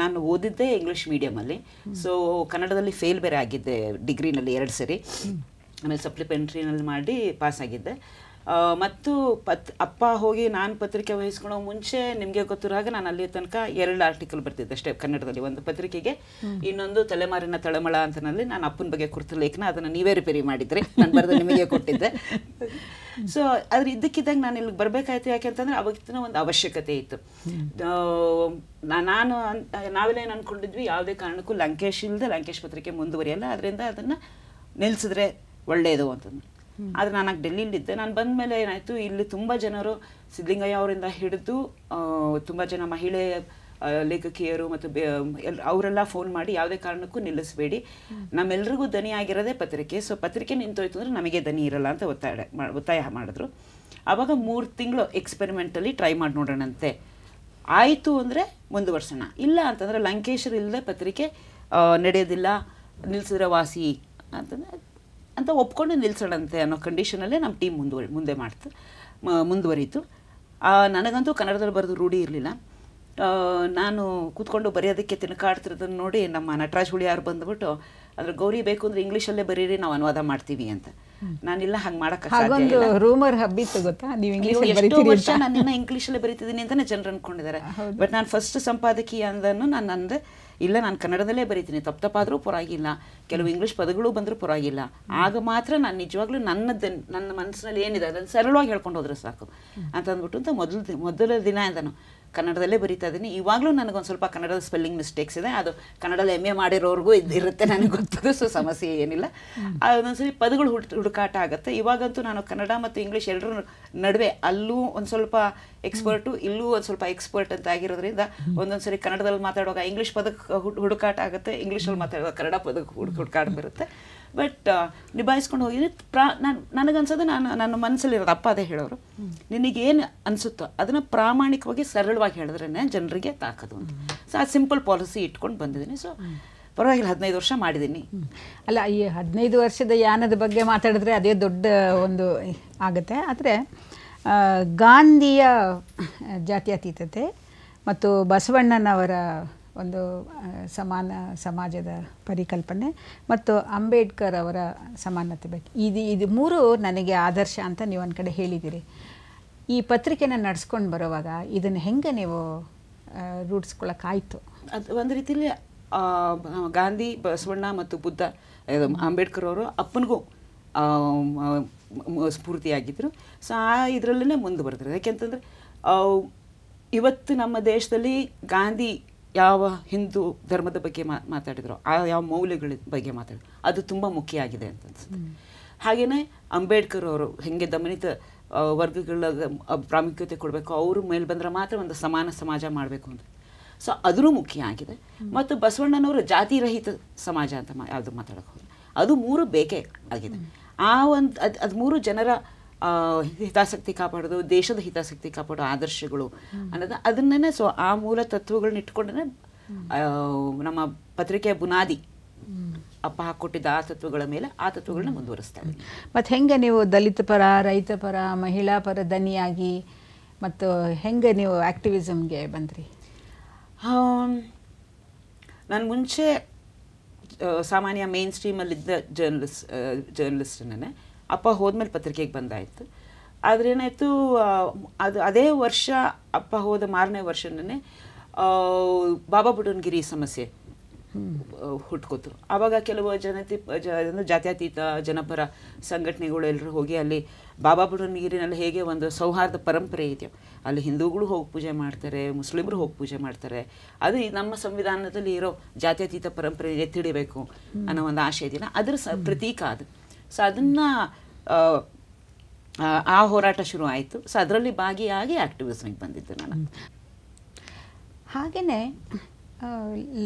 ನಾನು ಓದಿದ್ದೆ ಇಂಗ್ಲೀಷ್ ಮೀಡಿಯಮಲ್ಲಿ ಸೊ ಕನ್ನಡದಲ್ಲಿ ಫೇಲ್ ಬೇರೆ ಆಗಿದ್ದೆ ಡಿಗ್ರಿನಲ್ಲಿ ಎರಡು ಸರಿ ಆಮೇಲೆ ಸಪ್ಲಿಮೆಂಟ್ರಿನಲ್ಲಿ ಮಾಡಿ ಪಾಸ್ ಮತ್ತು ಪತ್ ಅಪ್ಪ ಹೋಗಿ ನಾನು ಪತ್ರಿಕೆ ವಹಿಸ್ಕೊಳೋ ಮುಂಚೆ ನಿಮಗೆ ಗೊತ್ತಿರೋ ನಾನು ಅಲ್ಲಿ ತನಕ ಎರಡು ಆರ್ಟಿಕಲ್ ಬರ್ತಿದ್ದೆ ಅಷ್ಟೇ ಕನ್ನಡದಲ್ಲಿ ಒಂದು ಪತ್ರಿಕೆಗೆ ಇನ್ನೊಂದು ತಲೆಮಾರಿನ ತಳಮಳ ಅಂತನಲ್ಲಿ ನಾನು ಅಪ್ಪನ ಬಗ್ಗೆ ಕುರಿತ ಲೇಖನ ಅದನ್ನು ನೀವೇ ರಿಪೇರಿ ಮಾಡಿದ್ರಿ ನಾನು ಬರೆದು ನಿಮಗೆ ಕೊಟ್ಟಿದ್ದೆ ಸೊ ಅದ್ರ ಇದ್ದಕ್ಕಿದ್ದಾಗ ನಾನು ಇಲ್ಲಿಗೆ ಬರಬೇಕಾಯ್ತು ಯಾಕೆಂತಂದ್ರೆ ಅವತ್ತಿನ ಒಂದು ಅವಶ್ಯಕತೆ ಇತ್ತು ನಾನು ನಾವೆಲ್ಲೇನು ಅಂದ್ಕೊಂಡಿದ್ವಿ ಯಾವುದೇ ಕಾರಣಕ್ಕೂ ಲಂಕೇಶ್ ಇಲ್ಲದೆ ಲಂಕೇಶ್ ಪತ್ರಿಕೆ ಮುಂದುವರಿಯಲ್ಲ ಅದರಿಂದ ಅದನ್ನು ನಿಲ್ಲಿಸಿದ್ರೆ ಒಳ್ಳೆಯದು ಅಂತಂದು ಆದರೆ ನಾನು ಇದ್ದೆ ನಾನು ಬಂದ ಮೇಲೆ ಏನಾಯ್ತು ಇಲ್ಲಿ ತುಂಬ ಜನರು ಸಿದ್ಧಲಿಂಗಯ್ಯ ಅವರಿಂದ ಹಿಡಿದು ತುಂಬ ಜನ ಮಹಿಳೆ ಲೇಖಕಿಯರು ಮತ್ತು ಅವರೆಲ್ಲ ಫೋನ್ ಮಾಡಿ ಯಾವುದೇ ಕಾರಣಕ್ಕೂ ನಿಲ್ಲಿಸಬೇಡಿ ನಮ್ಮೆಲ್ಲರಿಗೂ ಆಗಿರೋದೇ ಪತ್ರಿಕೆ ಸೊ ಪತ್ರಿಕೆ ನಿಂತೋಯ್ತು ಅಂದ್ರೆ ನಮಗೆ ದನಿ ಇರಲ್ಲ ಅಂತ ಒತ್ತಾಯ ಒತ್ತಾಯ ಮಾಡಿದ್ರು ಆವಾಗ ಮೂರು ತಿಂಗಳು ಎಕ್ಸ್ಪೆರಿಮೆಂಟಲ್ಲಿ ಟ್ರೈ ಮಾಡಿ ನೋಡೋಣಂತೆ ಆಯಿತು ಅಂದರೆ ಮುಂದುವರ್ಸೋಣ ಇಲ್ಲ ಅಂತಂದರೆ ಲಂಕೇಶ್ರು ಇಲ್ಲದೆ ಪತ್ರಿಕೆ ನಡೆಯೋದಿಲ್ಲ ನಿಲ್ಲಿಸಿದ್ರೆ ವಾಸಿ ಅಂತಂದರೆ ಅಂತ ಒಪ್ಕೊಂಡು ನಿಲ್ಲಿಸೋಣಂತೆ ಅನ್ನೋ ಕಂಡೀಷನಲ್ಲೇ ನಮ್ಮ ಟೀಮ್ ಮುಂದುವರಿ ಮುಂದೆ ಮಾಡ್ತು ಮುಂದುವರಿತು ನನಗಂತೂ ಕನ್ನಡದಲ್ಲಿ ಬರೆದು ರೂಢಿ ಇರಲಿಲ್ಲ ನಾನು ಕೂತ್ಕೊಂಡು ಬರೆಯೋದಕ್ಕೆ ತಿನಕಾಡ್ತಿರೋದನ್ನ ನೋಡಿ ನಮ್ಮ ನಟರಾಜ್ ಯಾರು ಬಂದ್ಬಿಟ್ಟು ಅದ್ರ ಗೌರಿ ಬೇಕು ಅಂದರೆ ಇಂಗ್ಲೀಷಲ್ಲೇ ಬರೀರಿ ನಾವು ಅನುವಾದ ಮಾಡ್ತೀವಿ ಅಂತ ನಾನಿಲ್ಲ ಹಂಗೆ ಮಾಡೋಕ್ಕೆ ರೂಮರ್ ಹಬ್ಬಿತ್ತು ಗೊತ್ತಾ ನೀವು ಎಷ್ಟು ವರ್ಷ ಇಂಗ್ಲೀಷಲ್ಲೇ ಬರೀತಿದ್ದೀನಿ ಅಂತಲೇ ಜನರು ಅಂದ್ಕೊಂಡಿದ್ದಾರೆ ಬಟ್ ನಾನು ಫಸ್ಟ್ ಸಂಪಾದಕೀಯ ಅಂದನು ನಾನು ಅಂದೆ ಇಲ್ಲ ನಾನು ಕನ್ನಡದಲ್ಲೇ ಬರೀತೀನಿ ತಪ್ಪು ತಪ್ಪಾದರೂ ಪರವಾಗಿಲ್ಲ ಕೆಲವು ಇಂಗ್ಲೀಷ್ ಪದಗಳು ಬಂದರೂ ಪರವಾಗಿಲ್ಲ ಆಗ ಮಾತ್ರ ನಾನು ನಿಜವಾಗ್ಲೂ ನನ್ನ ನನ್ನ ಮನಸ್ಸಿನಲ್ಲಿ ಏನಿದೆ ಅದನ್ನು ಸರಳವಾಗಿ ಹೇಳ್ಕೊಂಡು ಹೋದ್ರೆ ಸಾಕು ಅಂತ ಅಂದ್ಬಿಟ್ಟು ಅಂತ ಮೊದಲು ಮೊದಲ ದಿನ ನಾನು ಕನ್ನಡದಲ್ಲೇ ಬರಿತಾ ಇದ್ದೀನಿ ಇವಾಗಲೂ ನನಗೊಂದು ಸ್ವಲ್ಪ ಕನ್ನಡದ ಸ್ಪೆಲ್ಲಿಂಗ್ ಮಿಸ್ಟೇಕ್ಸ್ ಇದೆ ಅದು ಕನ್ನಡದಲ್ಲಿ ಎಮ್ ಎ ಮಾಡಿರೋರ್ಗೂ ಇದ್ದಿರುತ್ತೆ ಇರುತ್ತೆ ನನಗೆ ಗೊತ್ತಿದ್ದು ಸೊ ಸಮಸ್ಯೆ ಏನಿಲ್ಲ ಸರಿ ಪದಗಳು ಹುಡ್ ಹುಡುಕಾಟ ಆಗುತ್ತೆ ಇವಾಗಂತೂ ನಾನು ಕನ್ನಡ ಮತ್ತು ಇಂಗ್ಲೀಷ್ ಎರಡರ ನಡುವೆ ಅಲ್ಲೂ ಒಂದು ಸ್ವಲ್ಪ ಎಕ್ಸ್ಪರ್ಟು ಇಲ್ಲೂ ಒಂದು ಸ್ವಲ್ಪ ಎಕ್ಸ್ಪರ್ಟ್ ಅಂತ ಆಗಿರೋದ್ರಿಂದ ಒಂದೊಂದ್ಸರಿ ಕನ್ನಡದಲ್ಲಿ ಮಾತಾಡುವಾಗ ಇಂಗ್ಲೀಷ್ ಪದಕ್ಕೆ ಹುಡುಕಾಟ ಆಗುತ್ತೆ ಇಂಗ್ಲೀಷಲ್ಲಿ ಮಾತಾಡುವಾಗ ಕನ್ನಡ ಪದಕ್ಕೆ ಹುಡುಕಾಟ ಬರುತ್ತೆ ಬಟ್ uh, ನಿಭಾಯಿಸ್ಕೊಂಡು ಹೋಗಿದ್ರೆ ಪ್ರಾ ನಾನು ನನಗನ್ಸೋದು ನಾನು ನನ್ನ ಮನಸ್ಸಲ್ಲಿರೋದು ಅಪ್ಪ ಅದೇ ಹೇಳೋರು ನಿನಗೇನು ಅನಿಸುತ್ತೋ ಅದನ್ನು ಪ್ರಾಮಾಣಿಕವಾಗಿ ಸರಳವಾಗಿ ಹೇಳಿದ್ರೇ ಜನರಿಗೆ ತಾಕೋದು ಅಂತ ಸೊ ಆ ಸಿಂಪಲ್ ಪಾಲಿಸಿ ಇಟ್ಕೊಂಡು ಬಂದಿದ್ದೀನಿ ಸೊ ಪರವಾಗಿಲ್ಲ ಹದಿನೈದು ವರ್ಷ ಮಾಡಿದ್ದೀನಿ ಅಲ್ಲ ಈ ಹದಿನೈದು ವರ್ಷದ ಯಾನದ ಬಗ್ಗೆ ಮಾತಾಡಿದ್ರೆ ಅದೇ ದೊಡ್ಡ ಒಂದು ಆಗುತ್ತೆ ಆದರೆ ಗಾಂಧಿಯ ಜಾತ್ಯತೀತತೆ ಮತ್ತು ಬಸವಣ್ಣನವರ ಒಂದು ಸಮಾನ ಸಮಾಜದ ಪರಿಕಲ್ಪನೆ ಮತ್ತು ಅಂಬೇಡ್ಕರ್ ಅವರ ಸಮಾನತೆ ಬಗ್ಗೆ ಇದು ಇದು ಮೂರು ನನಗೆ ಆದರ್ಶ ಅಂತ ನೀವು ಒಂದು ಕಡೆ ಹೇಳಿದ್ದೀರಿ ಈ ಪತ್ರಿಕೆನ ನಡ್ಸ್ಕೊಂಡು ಬರುವಾಗ ಇದನ್ನು ಹೆಂಗೆ ನೀವು ರೂಢಿಸ್ಕೊಳಕ್ಕಾಯಿತು ಅದು ಒಂದು ರೀತಿಯಲ್ಲಿ ಗಾಂಧಿ ಬಸವಣ್ಣ ಮತ್ತು ಬುದ್ಧ ಅಂಬೇಡ್ಕರ್ ಅವರು ಅಪ್ಪನಿಗೂ ಸ್ಫೂರ್ತಿಯಾಗಿದ್ದರು ಸೊ ಆ ಇದರಲ್ಲೇ ಮುಂದುವರೆದ್ರು ಯಾಕೆಂತಂದರೆ ಇವತ್ತು ನಮ್ಮ ದೇಶದಲ್ಲಿ ಗಾಂಧಿ ಯಾವ ಹಿಂದೂ ಧರ್ಮದ ಬಗ್ಗೆ ಮಾತಾಡಿದ್ರು ಆ ಯಾವ ಮೌಲ್ಯಗಳ ಬಗ್ಗೆ ಮಾತಾಡಿದ್ರು ಅದು ತುಂಬ ಮುಖ್ಯ ಆಗಿದೆ ಅಂತ ಅನ್ಸುತ್ತೆ ಹಾಗೆಯೇ ಅಂಬೇಡ್ಕರ್ ಅವರು ಹೆಂಗೆ ದಮನಿತ ವರ್ಗಗಳ ಪ್ರಾಮುಖ್ಯತೆ ಕೊಡಬೇಕು ಅವರು ಮೇಲೆ ಬಂದರೆ ಮಾತ್ರ ಒಂದು ಸಮಾನ ಸಮಾಜ ಮಾಡಬೇಕು ಅಂತ ಸೊ ಅದೂ ಮುಖ್ಯ ಆಗಿದೆ ಮತ್ತು ಬಸವಣ್ಣನವರು ಜಾತಿ ರಹಿತ ಸಮಾಜ ಅಂತ ಯಾವುದು ಮಾತಾಡೋಕೆ ಹೋದರೆ ಅದು ಮೂರು ಬೇಕೇ ಆಗಿದೆ ಆ ಒಂದು ಅದು ಅದು ಮೂರು ಜನರ ಹಿತಾಸಕ್ತಿ ಕಾಪಾಡೋದು ದೇಶದ ಹಿತಾಸಕ್ತಿ ಕಾಪಾಡೋ ಆದರ್ಶಗಳು ಅನ್ನೋದು ಅದನ್ನೇ ಸೊ ಆ ಮೂಲ ತತ್ವಗಳನ್ನ ಇಟ್ಕೊಂಡ್ರೆ ನಮ್ಮ ಪತ್ರಿಕೆಯ ಬುನಾದಿ ಅಪ್ಪ ಹಾಕೊಟ್ಟಿದ್ದ ಆ ತತ್ವಗಳ ಮೇಲೆ ಆ ತತ್ವಗಳನ್ನ ಮುಂದುವರಿಸ್ತಾರೆ ಮತ್ತು ಹೆಂಗೆ ನೀವು ದಲಿತ ಪರ ರೈತ ಪರ ಮಹಿಳಾ ಪರ ದನಿಯಾಗಿ ಮತ್ತು ಹೆಂಗೆ ನೀವು ಆ್ಯಕ್ಟಿವಿಸಮ್ಗೆ ಬಂದ್ರಿ ನಾನು ಮುಂಚೆ ಸಾಮಾನ್ಯ ಮೇನ್ ಸ್ಟ್ರೀಮಲ್ಲಿದ್ದ ಜರ್ನಲಿಸ್ಟ್ ಜರ್ನಲಿಸ್ಟ್ನೇ ಅಪ್ಪ ಹೋದ್ಮೇಲೆ ಪತ್ರಿಕೆಗೆ ಬಂದಾಯಿತು ಆದ್ರೆ ಏನಾಯ್ತು ಅದು ಅದೇ ವರ್ಷ ಅಪ್ಪ ಹೋದ ಮಾರನೇ ವರ್ಷನೇ ಬಾಬಾ ಬುಡನ್ಗಿರಿ ಸಮಸ್ಯೆ ಹುಟ್ಕೋತು ಆವಾಗ ಕೆಲವು ಜನತಿ ಜಾತ್ಯತೀತ ಜನಪರ ಸಂಘಟನೆಗಳು ಎಲ್ಲರೂ ಹೋಗಿ ಅಲ್ಲಿ ಬಾಬಾ ಬುಡನ್ಗಿರಿನಲ್ಲಿ ಹೇಗೆ ಒಂದು ಸೌಹಾರ್ದ ಪರಂಪರೆ ಇದೆಯೋ ಅಲ್ಲಿ ಹಿಂದೂಗಳು ಹೋಗಿ ಪೂಜೆ ಮಾಡ್ತಾರೆ ಮುಸ್ಲಿಮರು ಹೋಗಿ ಪೂಜೆ ಮಾಡ್ತಾರೆ ಅದು ನಮ್ಮ ಸಂವಿಧಾನದಲ್ಲಿ ಇರೋ ಜಾತ್ಯತೀತ ಪರಂಪರೆ ಎತ್ತಿಡಬೇಕು ಅನ್ನೋ ಒಂದು ಆಶಯ ಇದೆಯಲ್ಲ ಅದರ ಪ್ರತೀಕ ಅದು ಸೊ ಅದನ್ನು ಆ ಹೋರಾಟ ಶುರು ಆಯಿತು ಸೊ ಅದರಲ್ಲಿ ಭಾಗಿಯಾಗಿ ಆ್ಯಕ್ಟಿವಿಸಮ್ಗೆ ಬಂದಿದ್ದು ನಾನು ಹಾಗೆಯೇ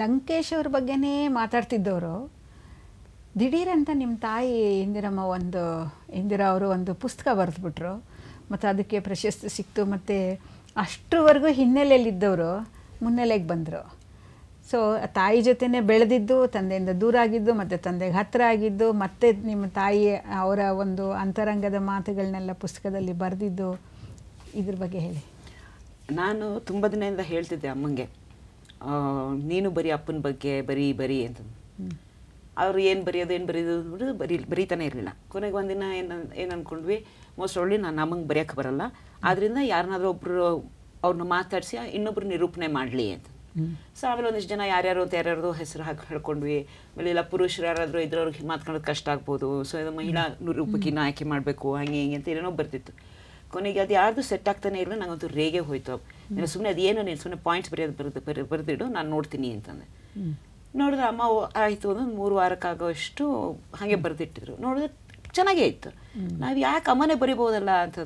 ಲಂಕೇಶ್ ಅವ್ರ ಬಗ್ಗೆನೇ ಮಾತಾಡ್ತಿದ್ದವರು ದಿಢೀರಂತ ನಿಮ್ಮ ತಾಯಿ ಇಂದಿರಮ್ಮ ಒಂದು ಇಂದಿರಾ ಅವರು ಒಂದು ಪುಸ್ತಕ ಬರೆದ್ಬಿಟ್ರು ಮತ್ತು ಅದಕ್ಕೆ ಪ್ರಶಸ್ತಿ ಸಿಕ್ತು ಮತ್ತು ಅಷ್ಟರವರೆಗೂ ಹಿನ್ನೆಲೆಯಲ್ಲಿದ್ದವರು ಮುನ್ನೆಲೆಗೆ ಬಂದರು ಸೊ ತಾಯಿ ಜೊತೆನೇ ಬೆಳೆದಿದ್ದು ತಂದೆಯಿಂದ ದೂರ ಆಗಿದ್ದು ಮತ್ತು ತಂದೆಗೆ ಹತ್ತಿರ ಆಗಿದ್ದು ಮತ್ತೆ ನಿಮ್ಮ ತಾಯಿ ಅವರ ಒಂದು ಅಂತರಂಗದ ಮಾತುಗಳನ್ನೆಲ್ಲ ಪುಸ್ತಕದಲ್ಲಿ ಬರೆದಿದ್ದು ಇದ್ರ ಬಗ್ಗೆ ಹೇಳಿ ನಾನು ತುಂಬ ದಿನದಿಂದ ಹೇಳ್ತಿದ್ದೆ ಅಮ್ಮಂಗೆ ನೀನು ಬರೀ ಅಪ್ಪನ ಬಗ್ಗೆ ಬರೀ ಬರೀ ಅಂತ ಅವ್ರು ಏನು ಬರೆಯೋದು ಏನು ಬರೆಯೋದು ಬರಿ ಬರೀ ಬರೀತಾನೆ ಇರಲಿಲ್ಲ ಕೊನೆಗೆ ಒಂದಿನ ಏನು ಏನು ಅಂದ್ಕೊಂಡ್ವಿ ಮೋಸ್ಟ್ ಒಳ್ಳೆ ನಾನು ಅಮ್ಮಂಗೆ ಬರೆಯೋಕ್ಕೆ ಬರಲ್ಲ ಆದ್ದರಿಂದ ಯಾರನ್ನಾದ್ರೂ ಒಬ್ಬರು ಅವ್ರನ್ನ ಮಾತಾಡಿಸಿ ಇನ್ನೊಬ್ಬರು ನಿರೂಪಣೆ ಮಾಡಲಿ ಅಂತ ಸೊ ಆಮೇಲೆ ಒಂದಿಷ್ಟು ಜನ ಯಾರ್ಯಾರು ಅಂತ ಯಾರ್ಯಾರ್ದು ಹೆಸರು ಹಾಕಿ ಹೇಳ್ಕೊಂಡ್ವಿ ಆಮೇಲೆ ಇಲ್ಲ ಪುರುಷರು ಯಾರಾದರೂ ಇದ್ರೆ ಅವ್ರಿಗೆ ಮಾತ್ಕೊಳ್ಳೋದು ಕಷ್ಟ ಆಗ್ಬೋದು ಸೊ ಇದು ಮಹಿಳಾ ರೂಪಕ್ಕಿನ್ನ ಆಯ್ಕೆ ಮಾಡಬೇಕು ಹಂಗೆ ಹಿಂಗೆ ಅಂತ ಏನೇನೋ ಬರ್ತಿತ್ತು ಕೊನೆಗೆ ಅದು ಯಾರ್ದು ಸೆಟ್ ಆಗ್ತಾನೆ ಇರಲಿಲ್ಲ ನನಗಂತೂ ರೇಗೆ ಹೋಯ್ತು ನೀನು ಸುಮ್ಮನೆ ಅದೇನು ನೀನು ಸುಮ್ಮನೆ ಪಾಯಿಂಟ್ಸ್ ಬರೆಯೋದು ಬರೆದು ಬರೆ ಬರೆದಿಡು ನಾನು ನೋಡ್ತೀನಿ ಅಂತಂದೆ ನೋಡಿದ್ರೆ ಅಮ್ಮ ಆಯಿತು ಒಂದು ಮೂರು ವಾರಕ್ಕಾಗೋಷ್ಟು ಹಾಗೆ ಬರೆದಿಟ್ಟಿದ್ರು ನೋಡಿದ್ರೆ ಚೆನ್ನಾಗೇ ಇತ್ತು ನಾವು ಯಾಕೆ ಅಮ್ಮನೇ ಬರಿಬೋದಲ್ಲ ಅಂತ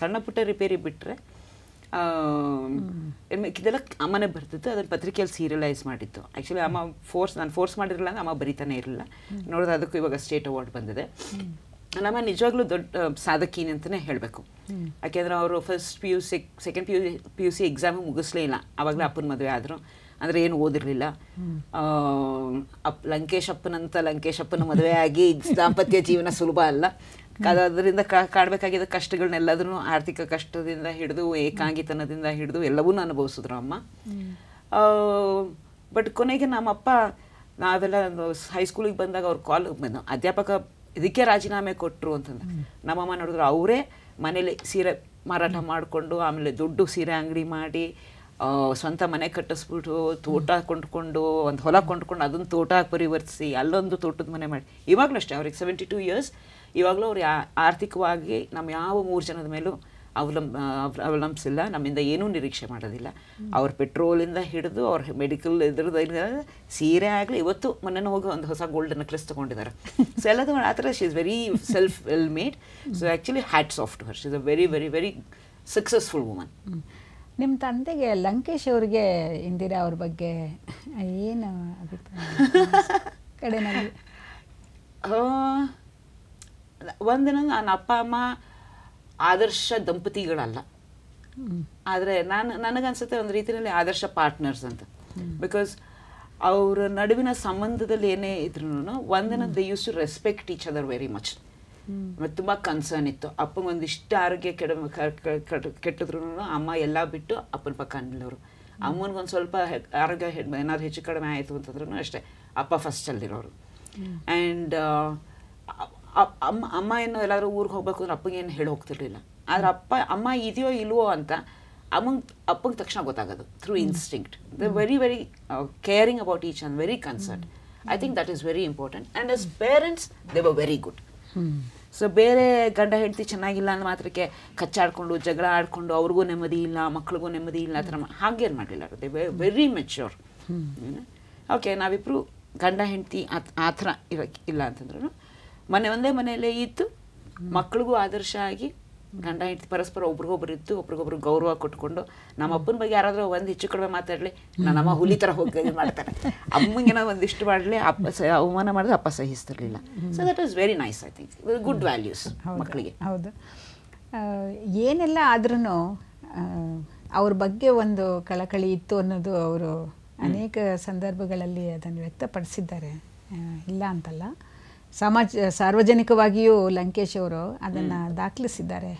ಸಣ್ಣ ಪುಟ್ಟ ರಿಪೇರಿ ಬಿಟ್ಟರೆ ಇದೆಲ್ಲ ಅಮ್ಮನೇ ಬರ್ತಿತ್ತು ಅದನ್ನು ಪತ್ರಿಕೆಯಲ್ಲಿ ಸೀರಿಯಲೈಸ್ ಮಾಡಿತ್ತು ಆ್ಯಕ್ಚುಲಿ ಅಮ್ಮ ಫೋರ್ಸ್ ನಾನು ಫೋರ್ಸ್ ಮಾಡಿರಲಿಲ್ಲ ಅಂದ್ರೆ ಅಮ್ಮ ಬರಿತಾನೆ ಇರಲಿಲ್ಲ ನೋಡಿದ್ರೆ ಅದಕ್ಕೂ ಇವಾಗ ಸ್ಟೇಟ್ ಅವಾರ್ಡ್ ಬಂದಿದೆ ನಮ್ಮ ನಿಜವಾಗ್ಲೂ ದೊಡ್ಡ ಸಾಧಕೀನಿ ಅಂತಲೇ ಹೇಳಬೇಕು ಯಾಕೆಂದ್ರೆ ಅವರು first P U C second P U P U C exam ಮುಗಿಸ್ಲೇ ಇಲ್ಲ ಆವಾಗಲೇ ಅಪ್ಪನ ಮದುವೆ ಆದರು ಅಂದರೆ ಏನು ಓದಿರಲಿಲ್ಲ ಅಪ್ ಲಂಕೇಶಪ್ಪನಂತ ಲಂಕೇಶಪ್ಪನ ಮದುವೆ ಆಗಿ ದಾಂಪತ್ಯ ಜೀವನ ಸುಲಭ ಅಲ್ಲ ಅದರಿಂದ ಕಾಡಬೇಕಾಗಿದ್ದ ಕಷ್ಟಗಳನ್ನೆಲ್ಲದನ್ನು ಆರ್ಥಿಕ ಕಷ್ಟದಿಂದ ಹಿಡಿದು ಏಕಾಂಗಿತನದಿಂದ ಹಿಡಿದು ಎಲ್ಲವನ್ನೂ ಅನುಭವಿಸಿದ್ರು ಅಮ್ಮ ಬಟ್ ಕೊನೆಗೆ ನಮ್ಮಪ್ಪ ನಾವೆಲ್ಲ ಹೈಸ್ಕೂಲಿಗೆ ಬಂದಾಗ ಅವ್ರ ಕಾಲ್ ಅಧ್ಯಾಪಕ ಇದಕ್ಕೆ ರಾಜೀನಾಮೆ ಕೊಟ್ಟರು ಅಂತಂದ್ರೆ ನಮ್ಮಮ್ಮ ನೋಡಿದ್ರು ಅವರೇ ಮನೇಲಿ ಸೀರೆ ಮಾರಾಟ ಮಾಡಿಕೊಂಡು ಆಮೇಲೆ ದುಡ್ಡು ಸೀರೆ ಅಂಗಡಿ ಮಾಡಿ ಸ್ವಂತ ಮನೆ ಕಟ್ಟಿಸ್ಬಿಟ್ಟು ತೋಟ ಕೊಂಡ್ಕೊಂಡು ಒಂದು ಹೊಲ ಕೊಂಡ್ಕೊಂಡು ಅದನ್ನು ತೋಟ ಪರಿವರ್ತಿಸಿ ಅಲ್ಲೊಂದು ತೋಟದ ಮನೆ ಮಾಡಿ ಇವಾಗಲೂ ಅಷ್ಟೇ ಅವ್ರಿಗೆ ಸೆವೆಂಟಿ ಟೂ ಇಯರ್ಸ್ ಇವಾಗಲೂ ಅವ್ರು ಯಾ ಆರ್ಥಿಕವಾಗಿ ನಮ್ಮ ಯಾವ ಮೂರು ಜನದ ಮೇಲೂ ಅವಲಂಬ ಅವಲಂಬಿಸಿಲ್ಲ ನಮ್ಮಿಂದ ಏನೂ ನಿರೀಕ್ಷೆ ಮಾಡೋದಿಲ್ಲ ಅವ್ರ ಪೆಟ್ರೋಲಿಂದ ಹಿಡಿದು ಅವ್ರ ಮೆಡಿಕಲ್ ಇದ್ರದ್ದು ಸೀರೆ ಆಗಲಿ ಇವತ್ತು ಮೊನ್ನೆ ಹೋಗಿ ಒಂದು ಹೊಸ ಗೋಲ್ಡ್ ನೆಕ್ಲೆಸ್ ತೊಗೊಂಡಿದ್ದಾರೆ ಸೊ ಎಲ್ಲದು ಆ ಥರ she is very self well made so actually had software to she is a very very very successful woman ನಿಮ್ಮ ತಂದೆಗೆ ಲಂಕೇಶ್ ಅವ್ರಿಗೆ ಇಂದಿರಾ ಅವ್ರ ಬಗ್ಗೆ ಏನು ಅಭಿಪ್ರಾಯ ಕಡೆನಲ್ಲಿ ಒಂದಿನ ನನ್ನ ಅಪ್ಪ ಅಮ್ಮ ಆದರ್ಶ ದಂಪತಿಗಳಲ್ಲ ಆದರೆ ನಾನು ನನಗನ್ಸುತ್ತೆ ಒಂದು ರೀತಿಯಲ್ಲಿ ಆದರ್ಶ ಪಾರ್ಟ್ನರ್ಸ್ ಅಂತ ಬಿಕಾಸ್ ಅವರ ನಡುವಿನ ಸಂಬಂಧದಲ್ಲಿ ಏನೇ ಇದ್ರು ಒಂದಿನ they use to respect each other very much ಮತ್ತು ತುಂಬ ಕನ್ಸರ್ನ್ ಇತ್ತು ಅಪ್ಪಂಗೊಂದಿಷ್ಟು ಆರೋಗ್ಯ ಕೆಡ ಕೆಟ್ಟಿದ್ರು ಅಮ್ಮ ಎಲ್ಲ ಬಿಟ್ಟು ಅಪ್ಪನ ಪಕ್ಕ ಅಮ್ಮನಿಗೆ ಅಮ್ಮನಿಗೊಂದು ಸ್ವಲ್ಪ ಆರೋಗ್ಯ ಏನಾದ್ರು ಹೆಚ್ಚು ಕಡಿಮೆ ಆಯಿತು ಅಂತಂದ್ರೂ ಅಷ್ಟೇ ಅಪ್ಪ ಫಸ್ಟಲ್ಲಿರೋರು ಆ್ಯಂಡ್ ಅಮ್ಮ ಅಮ್ಮ ಏನು ಎಲ್ಲಾದರೂ ಊರಿಗೆ ಹೋಗ್ಬೇಕು ಅಂದ್ರೆ ಅಪ್ಪಗೆ ಏನು ಹೇಳಿ ಹೋಗ್ತಿರ್ಲಿಲ್ಲ ಆದ್ರೆ ಅಪ್ಪ ಅಮ್ಮ ಇದೆಯೋ ಇಲ್ವೋ ಅಂತ ಅಮ್ಮಂಗೆ ಅಪ್ಪಂಗೆ ತಕ್ಷಣ ಗೊತ್ತಾಗೋದು through instinct the very very caring about each and very concern I think that is very important and as parents they were very good so ಬೇರೆ ಗಂಡ ಹೆಂಡತಿ ಚೆನ್ನಾಗಿಲ್ಲ ಅನ್ನೋ ಮಾತ್ರಕ್ಕೆ ಕಚ್ಚಾಡ್ಕೊಂಡು ಜಗಳ ಆಡ್ಕೊಂಡು ಅವ್ರಿಗೂ ನೆಮ್ಮದಿ ಇಲ್ಲ ಮಕ್ಳಿಗೂ ನೆಮ್ಮದಿ ಇಲ್ಲ ಆ ಥರ ಹಾಗೇನು ಮಾಡಲಿಲ್ಲ ದೇ ವೆರಿ ಮೆಚ್ಯೂರ್ ಓಕೆ ನಾವಿಬ್ಬರು ಗಂಡ ಹೆಂಡತಿ ಆ ಥರ ಇರೋಕ್ಕೆ ಇಲ್ಲ ಅಂತಂದ್ರೂ ಮನೆ ಒಂದೇ ಮನೆಯಲ್ಲೇ ಇತ್ತು ಮಕ್ಳಿಗೂ ಆದರ್ಶ ಆಗಿ ಗಂಡ ಹೆಂಡತಿ ಪರಸ್ಪರ ಒಬ್ರಿಗೊಬ್ರು ಇತ್ತು ಒಬ್ರಿಗೊಬ್ರು ಗೌರವ ಕೊಟ್ಕೊಂಡು ನಮ್ಮ ಅಪ್ಪನ ಬಗ್ಗೆ ಯಾರಾದರೂ ಒಂದು ಹೆಚ್ಚು ಕಡಿಮೆ ಮಾತಾಡಲಿ ನನ್ನಮ್ಮ ಹುಲಿ ಥರ ಹೋಗಿ ಮಾಡ್ತಾರೆ ಒಂದು ಒಂದಿಷ್ಟು ಮಾಡಲಿ ಅಪ್ಪ ಅವಮಾನ ಮಾಡಿದ್ರೆ ಅಪ್ಪ ಸಹಿಸ್ತಿರಲಿಲ್ಲ so that was very nice I think good values ಮಕ್ಕಳಿಗೆ ಹೌದು ಏನೆಲ್ಲ ಆದ್ರೂ ಅವ್ರ ಬಗ್ಗೆ ಒಂದು ಕಳಕಳಿ ಇತ್ತು ಅನ್ನೋದು ಅವರು ಅನೇಕ ಸಂದರ್ಭಗಳಲ್ಲಿ ಅದನ್ನು ವ್ಯಕ್ತಪಡಿಸಿದ್ದಾರೆ ಇಲ್ಲ ಅಂತಲ್ಲ ಸಮಾಜ ಸಾರ್ವಜನಿಕವಾಗಿಯೂ ಲಂಕೇಶ್ ಅವರು ಅದನ್ನು ದಾಖಲಿಸಿದ್ದಾರೆ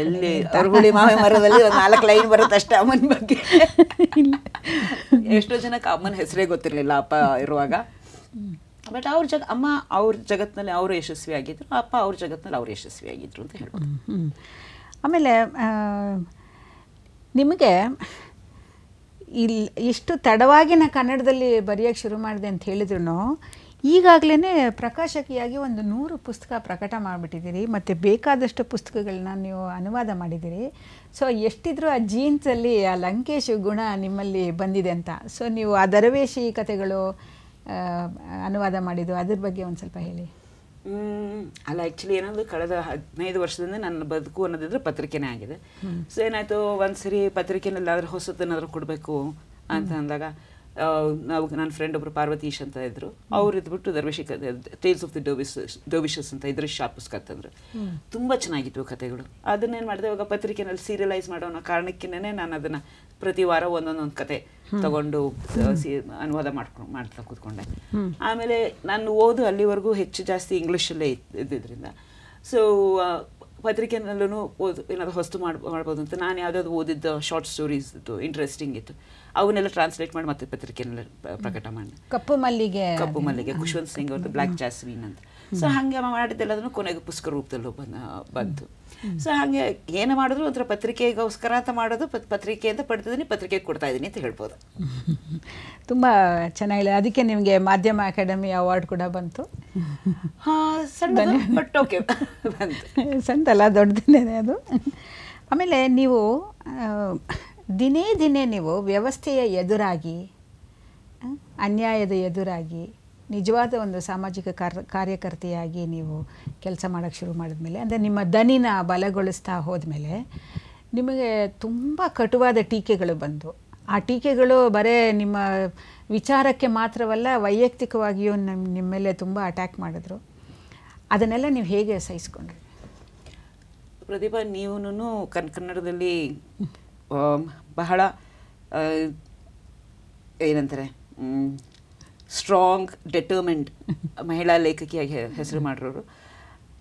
ಎಲ್ಲಿ ಹುಳಿ ಮಾವೆ ಮರದಲ್ಲಿ ನಾಲ್ಕು ಲೈನ್ ಬರುತ್ತೆ ಅಷ್ಟೇ ಅಮ್ಮನ ಬಗ್ಗೆ ಎಷ್ಟೋ ಜನಕ್ಕೆ ಅಮ್ಮನ ಹೆಸರೇ ಗೊತ್ತಿರಲಿಲ್ಲ ಅಪ್ಪ ಇರುವಾಗ ಬಟ್ ಅವ್ರ ಜಗ ಅಮ್ಮ ಅವ್ರ ಜಗತ್ತಿನಲ್ಲಿ ಅವರು ಯಶಸ್ವಿ ಆಗಿದ್ರು ಅಪ್ಪ ಅವ್ರ ಜಗತ್ತಿನಲ್ಲಿ ಯಶಸ್ವಿ ಆಗಿದ್ರು ಅಂತ ಹೇಳ್ಬೋದು ಆಮೇಲೆ ನಿಮಗೆ ಇಲ್ಲಿ ಇಷ್ಟು ತಡವಾಗಿ ನಾ ಕನ್ನಡದಲ್ಲಿ ಬರೆಯೋಕ್ಕೆ ಶುರು ಮಾಡಿದೆ ಅಂತ ಹೇಳಿದ್ರು ಈಗಾಗಲೇ ಪ್ರಕಾಶಕಿಯಾಗಿ ಒಂದು ನೂರು ಪುಸ್ತಕ ಪ್ರಕಟ ಮಾಡಿಬಿಟ್ಟಿದ್ದೀರಿ ಮತ್ತು ಬೇಕಾದಷ್ಟು ಪುಸ್ತಕಗಳನ್ನ ನೀವು ಅನುವಾದ ಮಾಡಿದ್ದೀರಿ ಸೊ ಎಷ್ಟಿದ್ರೂ ಆ ಜೀನ್ಸಲ್ಲಿ ಆ ಲಂಕೇಶ್ ಗುಣ ನಿಮ್ಮಲ್ಲಿ ಬಂದಿದೆ ಅಂತ ಸೊ ನೀವು ಆ ದರವೇಶಿ ಕಥೆಗಳು ಅನುವಾದ ಮಾಡಿದ್ದು ಅದ್ರ ಬಗ್ಗೆ ಒಂದು ಸ್ವಲ್ಪ ಹೇಳಿ ಅಲ್ಲ ಆ್ಯಕ್ಚುಲಿ ಏನಂದ್ರೆ ಕಳೆದ ಹದಿನೈದು ವರ್ಷದಿಂದ ನನ್ನ ಬದುಕು ಅನ್ನೋದಿದ್ರೆ ಪತ್ರಿಕೆನೇ ಆಗಿದೆ ಸೊ ಏನಾಯಿತು ಒಂದು ಸರಿ ಪತ್ರಿಕೆನಲ್ಲಾದರೂ ಹೊಸತನಾದರೂ ಕೊಡಬೇಕು ಅಂತ ಅಂದಾಗ ನಾವು ನನ್ನ ಫ್ರೆಂಡ್ ಒಬ್ರು ಪಾರ್ವತೀಶ್ ಅಂತ ಇದ್ರು ಅವ್ರು ಇದ್ಬಿಟ್ಟು ದರ್ವೇಶಿ ಟೇಲ್ಸ್ ಆಫ್ ದಿ ಡೋಬಿಸ್ ಡೋವಿಶಸ್ ಅಂತ ಇದ್ರೆ ಶಾಪ್ ಕತ್ತಂದ್ರೆ ತುಂಬ ಚೆನ್ನಾಗಿತ್ತು ಕಥೆಗಳು ಅದನ್ನೇನು ಮಾಡಿದೆ ಇವಾಗ ಪತ್ರಿಕೆನಲ್ಲಿ ಸೀರಿಯಲೈಸ್ ಮಾಡೋ ಕಾರಣಕ್ಕಿನೇ ನಾನು ಅದನ್ನು ಪ್ರತಿ ವಾರ ಒಂದೊಂದೊಂದು ಕತೆ ತಗೊಂಡು ಅನುವಾದ ಮಾಡ್ಕೊಂಡು ಮಾಡ್ತಾ ಕೂತ್ಕೊಂಡೆ ಆಮೇಲೆ ನಾನು ಓದು ಅಲ್ಲಿವರೆಗೂ ಹೆಚ್ಚು ಜಾಸ್ತಿ ಇಂಗ್ಲೀಷಲ್ಲೇ ಇದ್ದಿದ್ದರಿಂದ ಸೊ ಪತ್ರಿಕೆನಲ್ಲೂ ಓದು ಏನಾದ್ರು ಹೊಸ್ತು ಮಾಡ್ಬೋದು ಅಂತ ನಾನು ಯಾವುದಾದ್ರು ಓದಿದ್ದ ಶಾರ್ಟ್ ಸ್ಟೋರೀಸ್ ಇತ್ತು ಇಂಟ್ರೆಸ್ಟಿಂಗ್ ಇತ್ತು ಅವನ್ನೆಲ್ಲ ಟ್ರಾನ್ಸ್ಲೇಟ್ ಮಾಡಿ ಮತ್ತೆ ಪತ್ರಿಕೆನೆಲ್ಲ ಪ್ರಕಟ ಮಾಡಿ ಕಪ್ಪು ಮಲ್ಲಿಗೆ ಕಪ್ಪು ಮಲ್ಲಿಗೆ ಖುಷ್ವಂತ್ ಸಿಂಗ್ ಅವ್ರದ್ದು ಬ್ಲ್ಯಾಕ್ ಜಾಸ್ಮಿನ್ ಅಂತ ಸೊ ಹಾಗೆ ಮಾಡಿದ್ದೆಲ್ಲ ಕೊನೆಗೆ ಪುಸ್ತಕ ರೂಪದಲ್ಲಿ ಬಂತು ಸೊ ಹಾಗೆ ಏನು ಮಾಡಿದ್ರು ಒಂಥರ ಪತ್ರಿಕೆಗೋಸ್ಕರ ಅಂತ ಮಾಡೋದು ಪತ್ರಿಕೆಯಿಂದ ಅಂತ ಪಡ್ತಿದ್ದೀನಿ ಪತ್ರಿಕೆ ಕೊಡ್ತಾ ಇದ್ದೀನಿ ಅಂತ ಹೇಳ್ಬೋದು ತುಂಬ ಚೆನ್ನಾಗಿದೆ ಅದಕ್ಕೆ ನಿಮಗೆ ಮಾಧ್ಯಮ ಅಕಾಡೆಮಿ ಅವಾರ್ಡ್ ಕೂಡ ಬಂತು ಸಣ್ಣ ಬಟ್ ಓಕೆ ಸಣ್ಣದಲ್ಲ ದೊಡ್ಡದೇನೆ ಅದು ಆಮೇಲೆ ನೀವು ದಿನೇ ದಿನೇ ನೀವು ವ್ಯವಸ್ಥೆಯ ಎದುರಾಗಿ ಅನ್ಯಾಯದ ಎದುರಾಗಿ ನಿಜವಾದ ಒಂದು ಸಾಮಾಜಿಕ ಕಾರ್ ಕಾರ್ಯಕರ್ತೆಯಾಗಿ ನೀವು ಕೆಲಸ ಮಾಡೋಕ್ಕೆ ಶುರು ಮಾಡಿದ ಮೇಲೆ ಅಂದರೆ ನಿಮ್ಮ ದನಿನ ಬಲಗೊಳಿಸ್ತಾ ಹೋದ್ಮೇಲೆ ನಿಮಗೆ ತುಂಬ ಕಟುವಾದ ಟೀಕೆಗಳು ಬಂದವು ಆ ಟೀಕೆಗಳು ಬರೇ ನಿಮ್ಮ ವಿಚಾರಕ್ಕೆ ಮಾತ್ರವಲ್ಲ ವೈಯಕ್ತಿಕವಾಗಿಯೂ ನಮ್ಮ ನಿಮ್ಮ ಮೇಲೆ ತುಂಬ ಅಟ್ಯಾಕ್ ಮಾಡಿದ್ರು ಅದನ್ನೆಲ್ಲ ನೀವು ಹೇಗೆ ಸಹಿಸ್ಕೊಂಡ್ರಿ ಪ್ರತಿಭಾ ನೀವು ಕನ್ನಡದಲ್ಲಿ ಬಹಳ ಏನಂತಾರೆ ಸ್ಟ್ರಾಂಗ್ ಡೆಟರ್ಮೆಂಟ್ ಮಹಿಳಾ ಲೇಖಕಿಯಾಗಿ ಹೆಸರು ಮಾಡಿರೋರು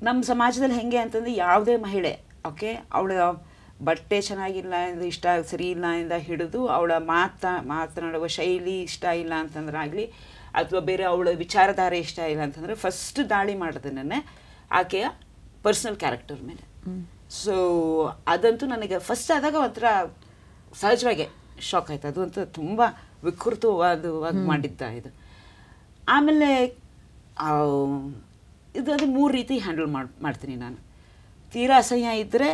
ನಮ್ಮ ಸಮಾಜದಲ್ಲಿ ಹೆಂಗೆ ಅಂತಂದರೆ ಯಾವುದೇ ಮಹಿಳೆ ಓಕೆ ಅವಳ ಬಟ್ಟೆ ಚೆನ್ನಾಗಿಲ್ಲ ಎಂದು ಇಷ್ಟ ಸರಿ ಇಲ್ಲ ಎಂದು ಹಿಡಿದು ಅವಳ ಮಾತಾ ಮಾತನಾಡುವ ಶೈಲಿ ಇಷ್ಟ ಇಲ್ಲ ಅಂತಂದ್ರೆ ಆಗಲಿ ಅಥವಾ ಬೇರೆ ಅವಳ ವಿಚಾರಧಾರೆ ಇಷ್ಟ ಇಲ್ಲ ಅಂತಂದರೆ ಫಸ್ಟ್ ದಾಳಿ ಮಾಡೋದನ್ನೇ ಆಕೆಯ ಪರ್ಸ್ನಲ್ ಕ್ಯಾರೆಕ್ಟರ್ ಮೇಲೆ ಸೊ ಅದಂತೂ ನನಗೆ ಫಸ್ಟ್ ಆದಾಗ ಒಂಥರ ಸಹಜವಾಗಿ ಶಾಕ್ ಆಯ್ತು ಅದು ತುಂಬ ವಿಕೃತವಾದವಾಗಿ ಮಾಡಿದ್ದ ಇದು ಆಮೇಲೆ ಇದು ಅದು ಮೂರು ರೀತಿ ಹ್ಯಾಂಡಲ್ ಮಾಡಿ ಮಾಡ್ತೀನಿ ನಾನು ತೀರಾ ಅಸಹ್ಯ ಇದ್ದರೆ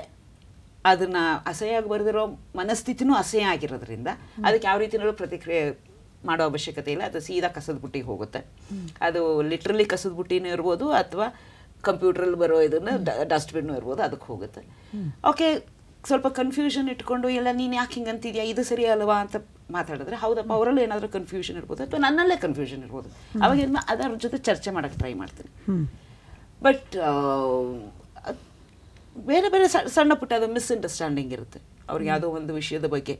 ಅದನ್ನು ಅಸಹ್ಯವಾಗಿ ಬರೆದಿರೋ ಮನಸ್ಥಿತಿನೂ ಅಸಹ್ಯ ಆಗಿರೋದ್ರಿಂದ ಅದಕ್ಕೆ ಯಾವ ರೀತಿಯಲ್ಲೂ ಪ್ರತಿಕ್ರಿಯೆ ಮಾಡೋ ಅವಶ್ಯಕತೆ ಇಲ್ಲ ಅದು ಸೀದಾ ಕಸದ ಬುಟ್ಟಿಗೆ ಹೋಗುತ್ತೆ ಅದು ಲಿಟ್ರಲಿ ಕಸದ ಬುಟ್ಟಿನೂ ಇರ್ಬೋದು ಅಥವಾ ಕಂಪ್ಯೂಟ್ರಲ್ಲಿ ಬರೋ ಇದನ್ನು ಡಸ್ಟ್ಬಿನ್ನು ಇರ್ಬೋದು ಅದಕ್ಕೆ ಹೋಗುತ್ತೆ ಓಕೆ ಸ್ವಲ್ಪ ಕನ್ಫ್ಯೂಷನ್ ಇಟ್ಕೊಂಡು ಎಲ್ಲ ನೀನು ಯಾಕೆ ಹಿಂಗೆ ಅಂತಿದ್ಯಾ ಇದು ಸರಿ ಅಲ್ವಾ ಅಂತ ಮಾತಾಡಿದ್ರೆ ಹೌದಪ್ಪ ಅವರಲ್ಲಿ ಏನಾದರೂ ಕನ್ಫ್ಯೂಷನ್ ಇರ್ಬೋದು ಅಥವಾ ನನ್ನಲ್ಲೇ ಕನ್ಫ್ಯೂಷನ್ ಇರ್ಬೋದು ಅವಾಗ ಏನು ಅದರ ಜೊತೆ ಚರ್ಚೆ ಮಾಡೋಕ್ಕೆ ಟ್ರೈ ಮಾಡ್ತೀನಿ ಬಟ್ ಬೇರೆ ಬೇರೆ ಸಣ್ಣ ಪುಟ್ಟ ಅದು ಮಿಸ್ಅಂಡರ್ಸ್ಟ್ಯಾಂಡಿಂಗ್ ಇರುತ್ತೆ ಅವ್ರಿಗೆ ಯಾವುದೋ ಒಂದು ವಿಷಯದ ಬಗ್ಗೆ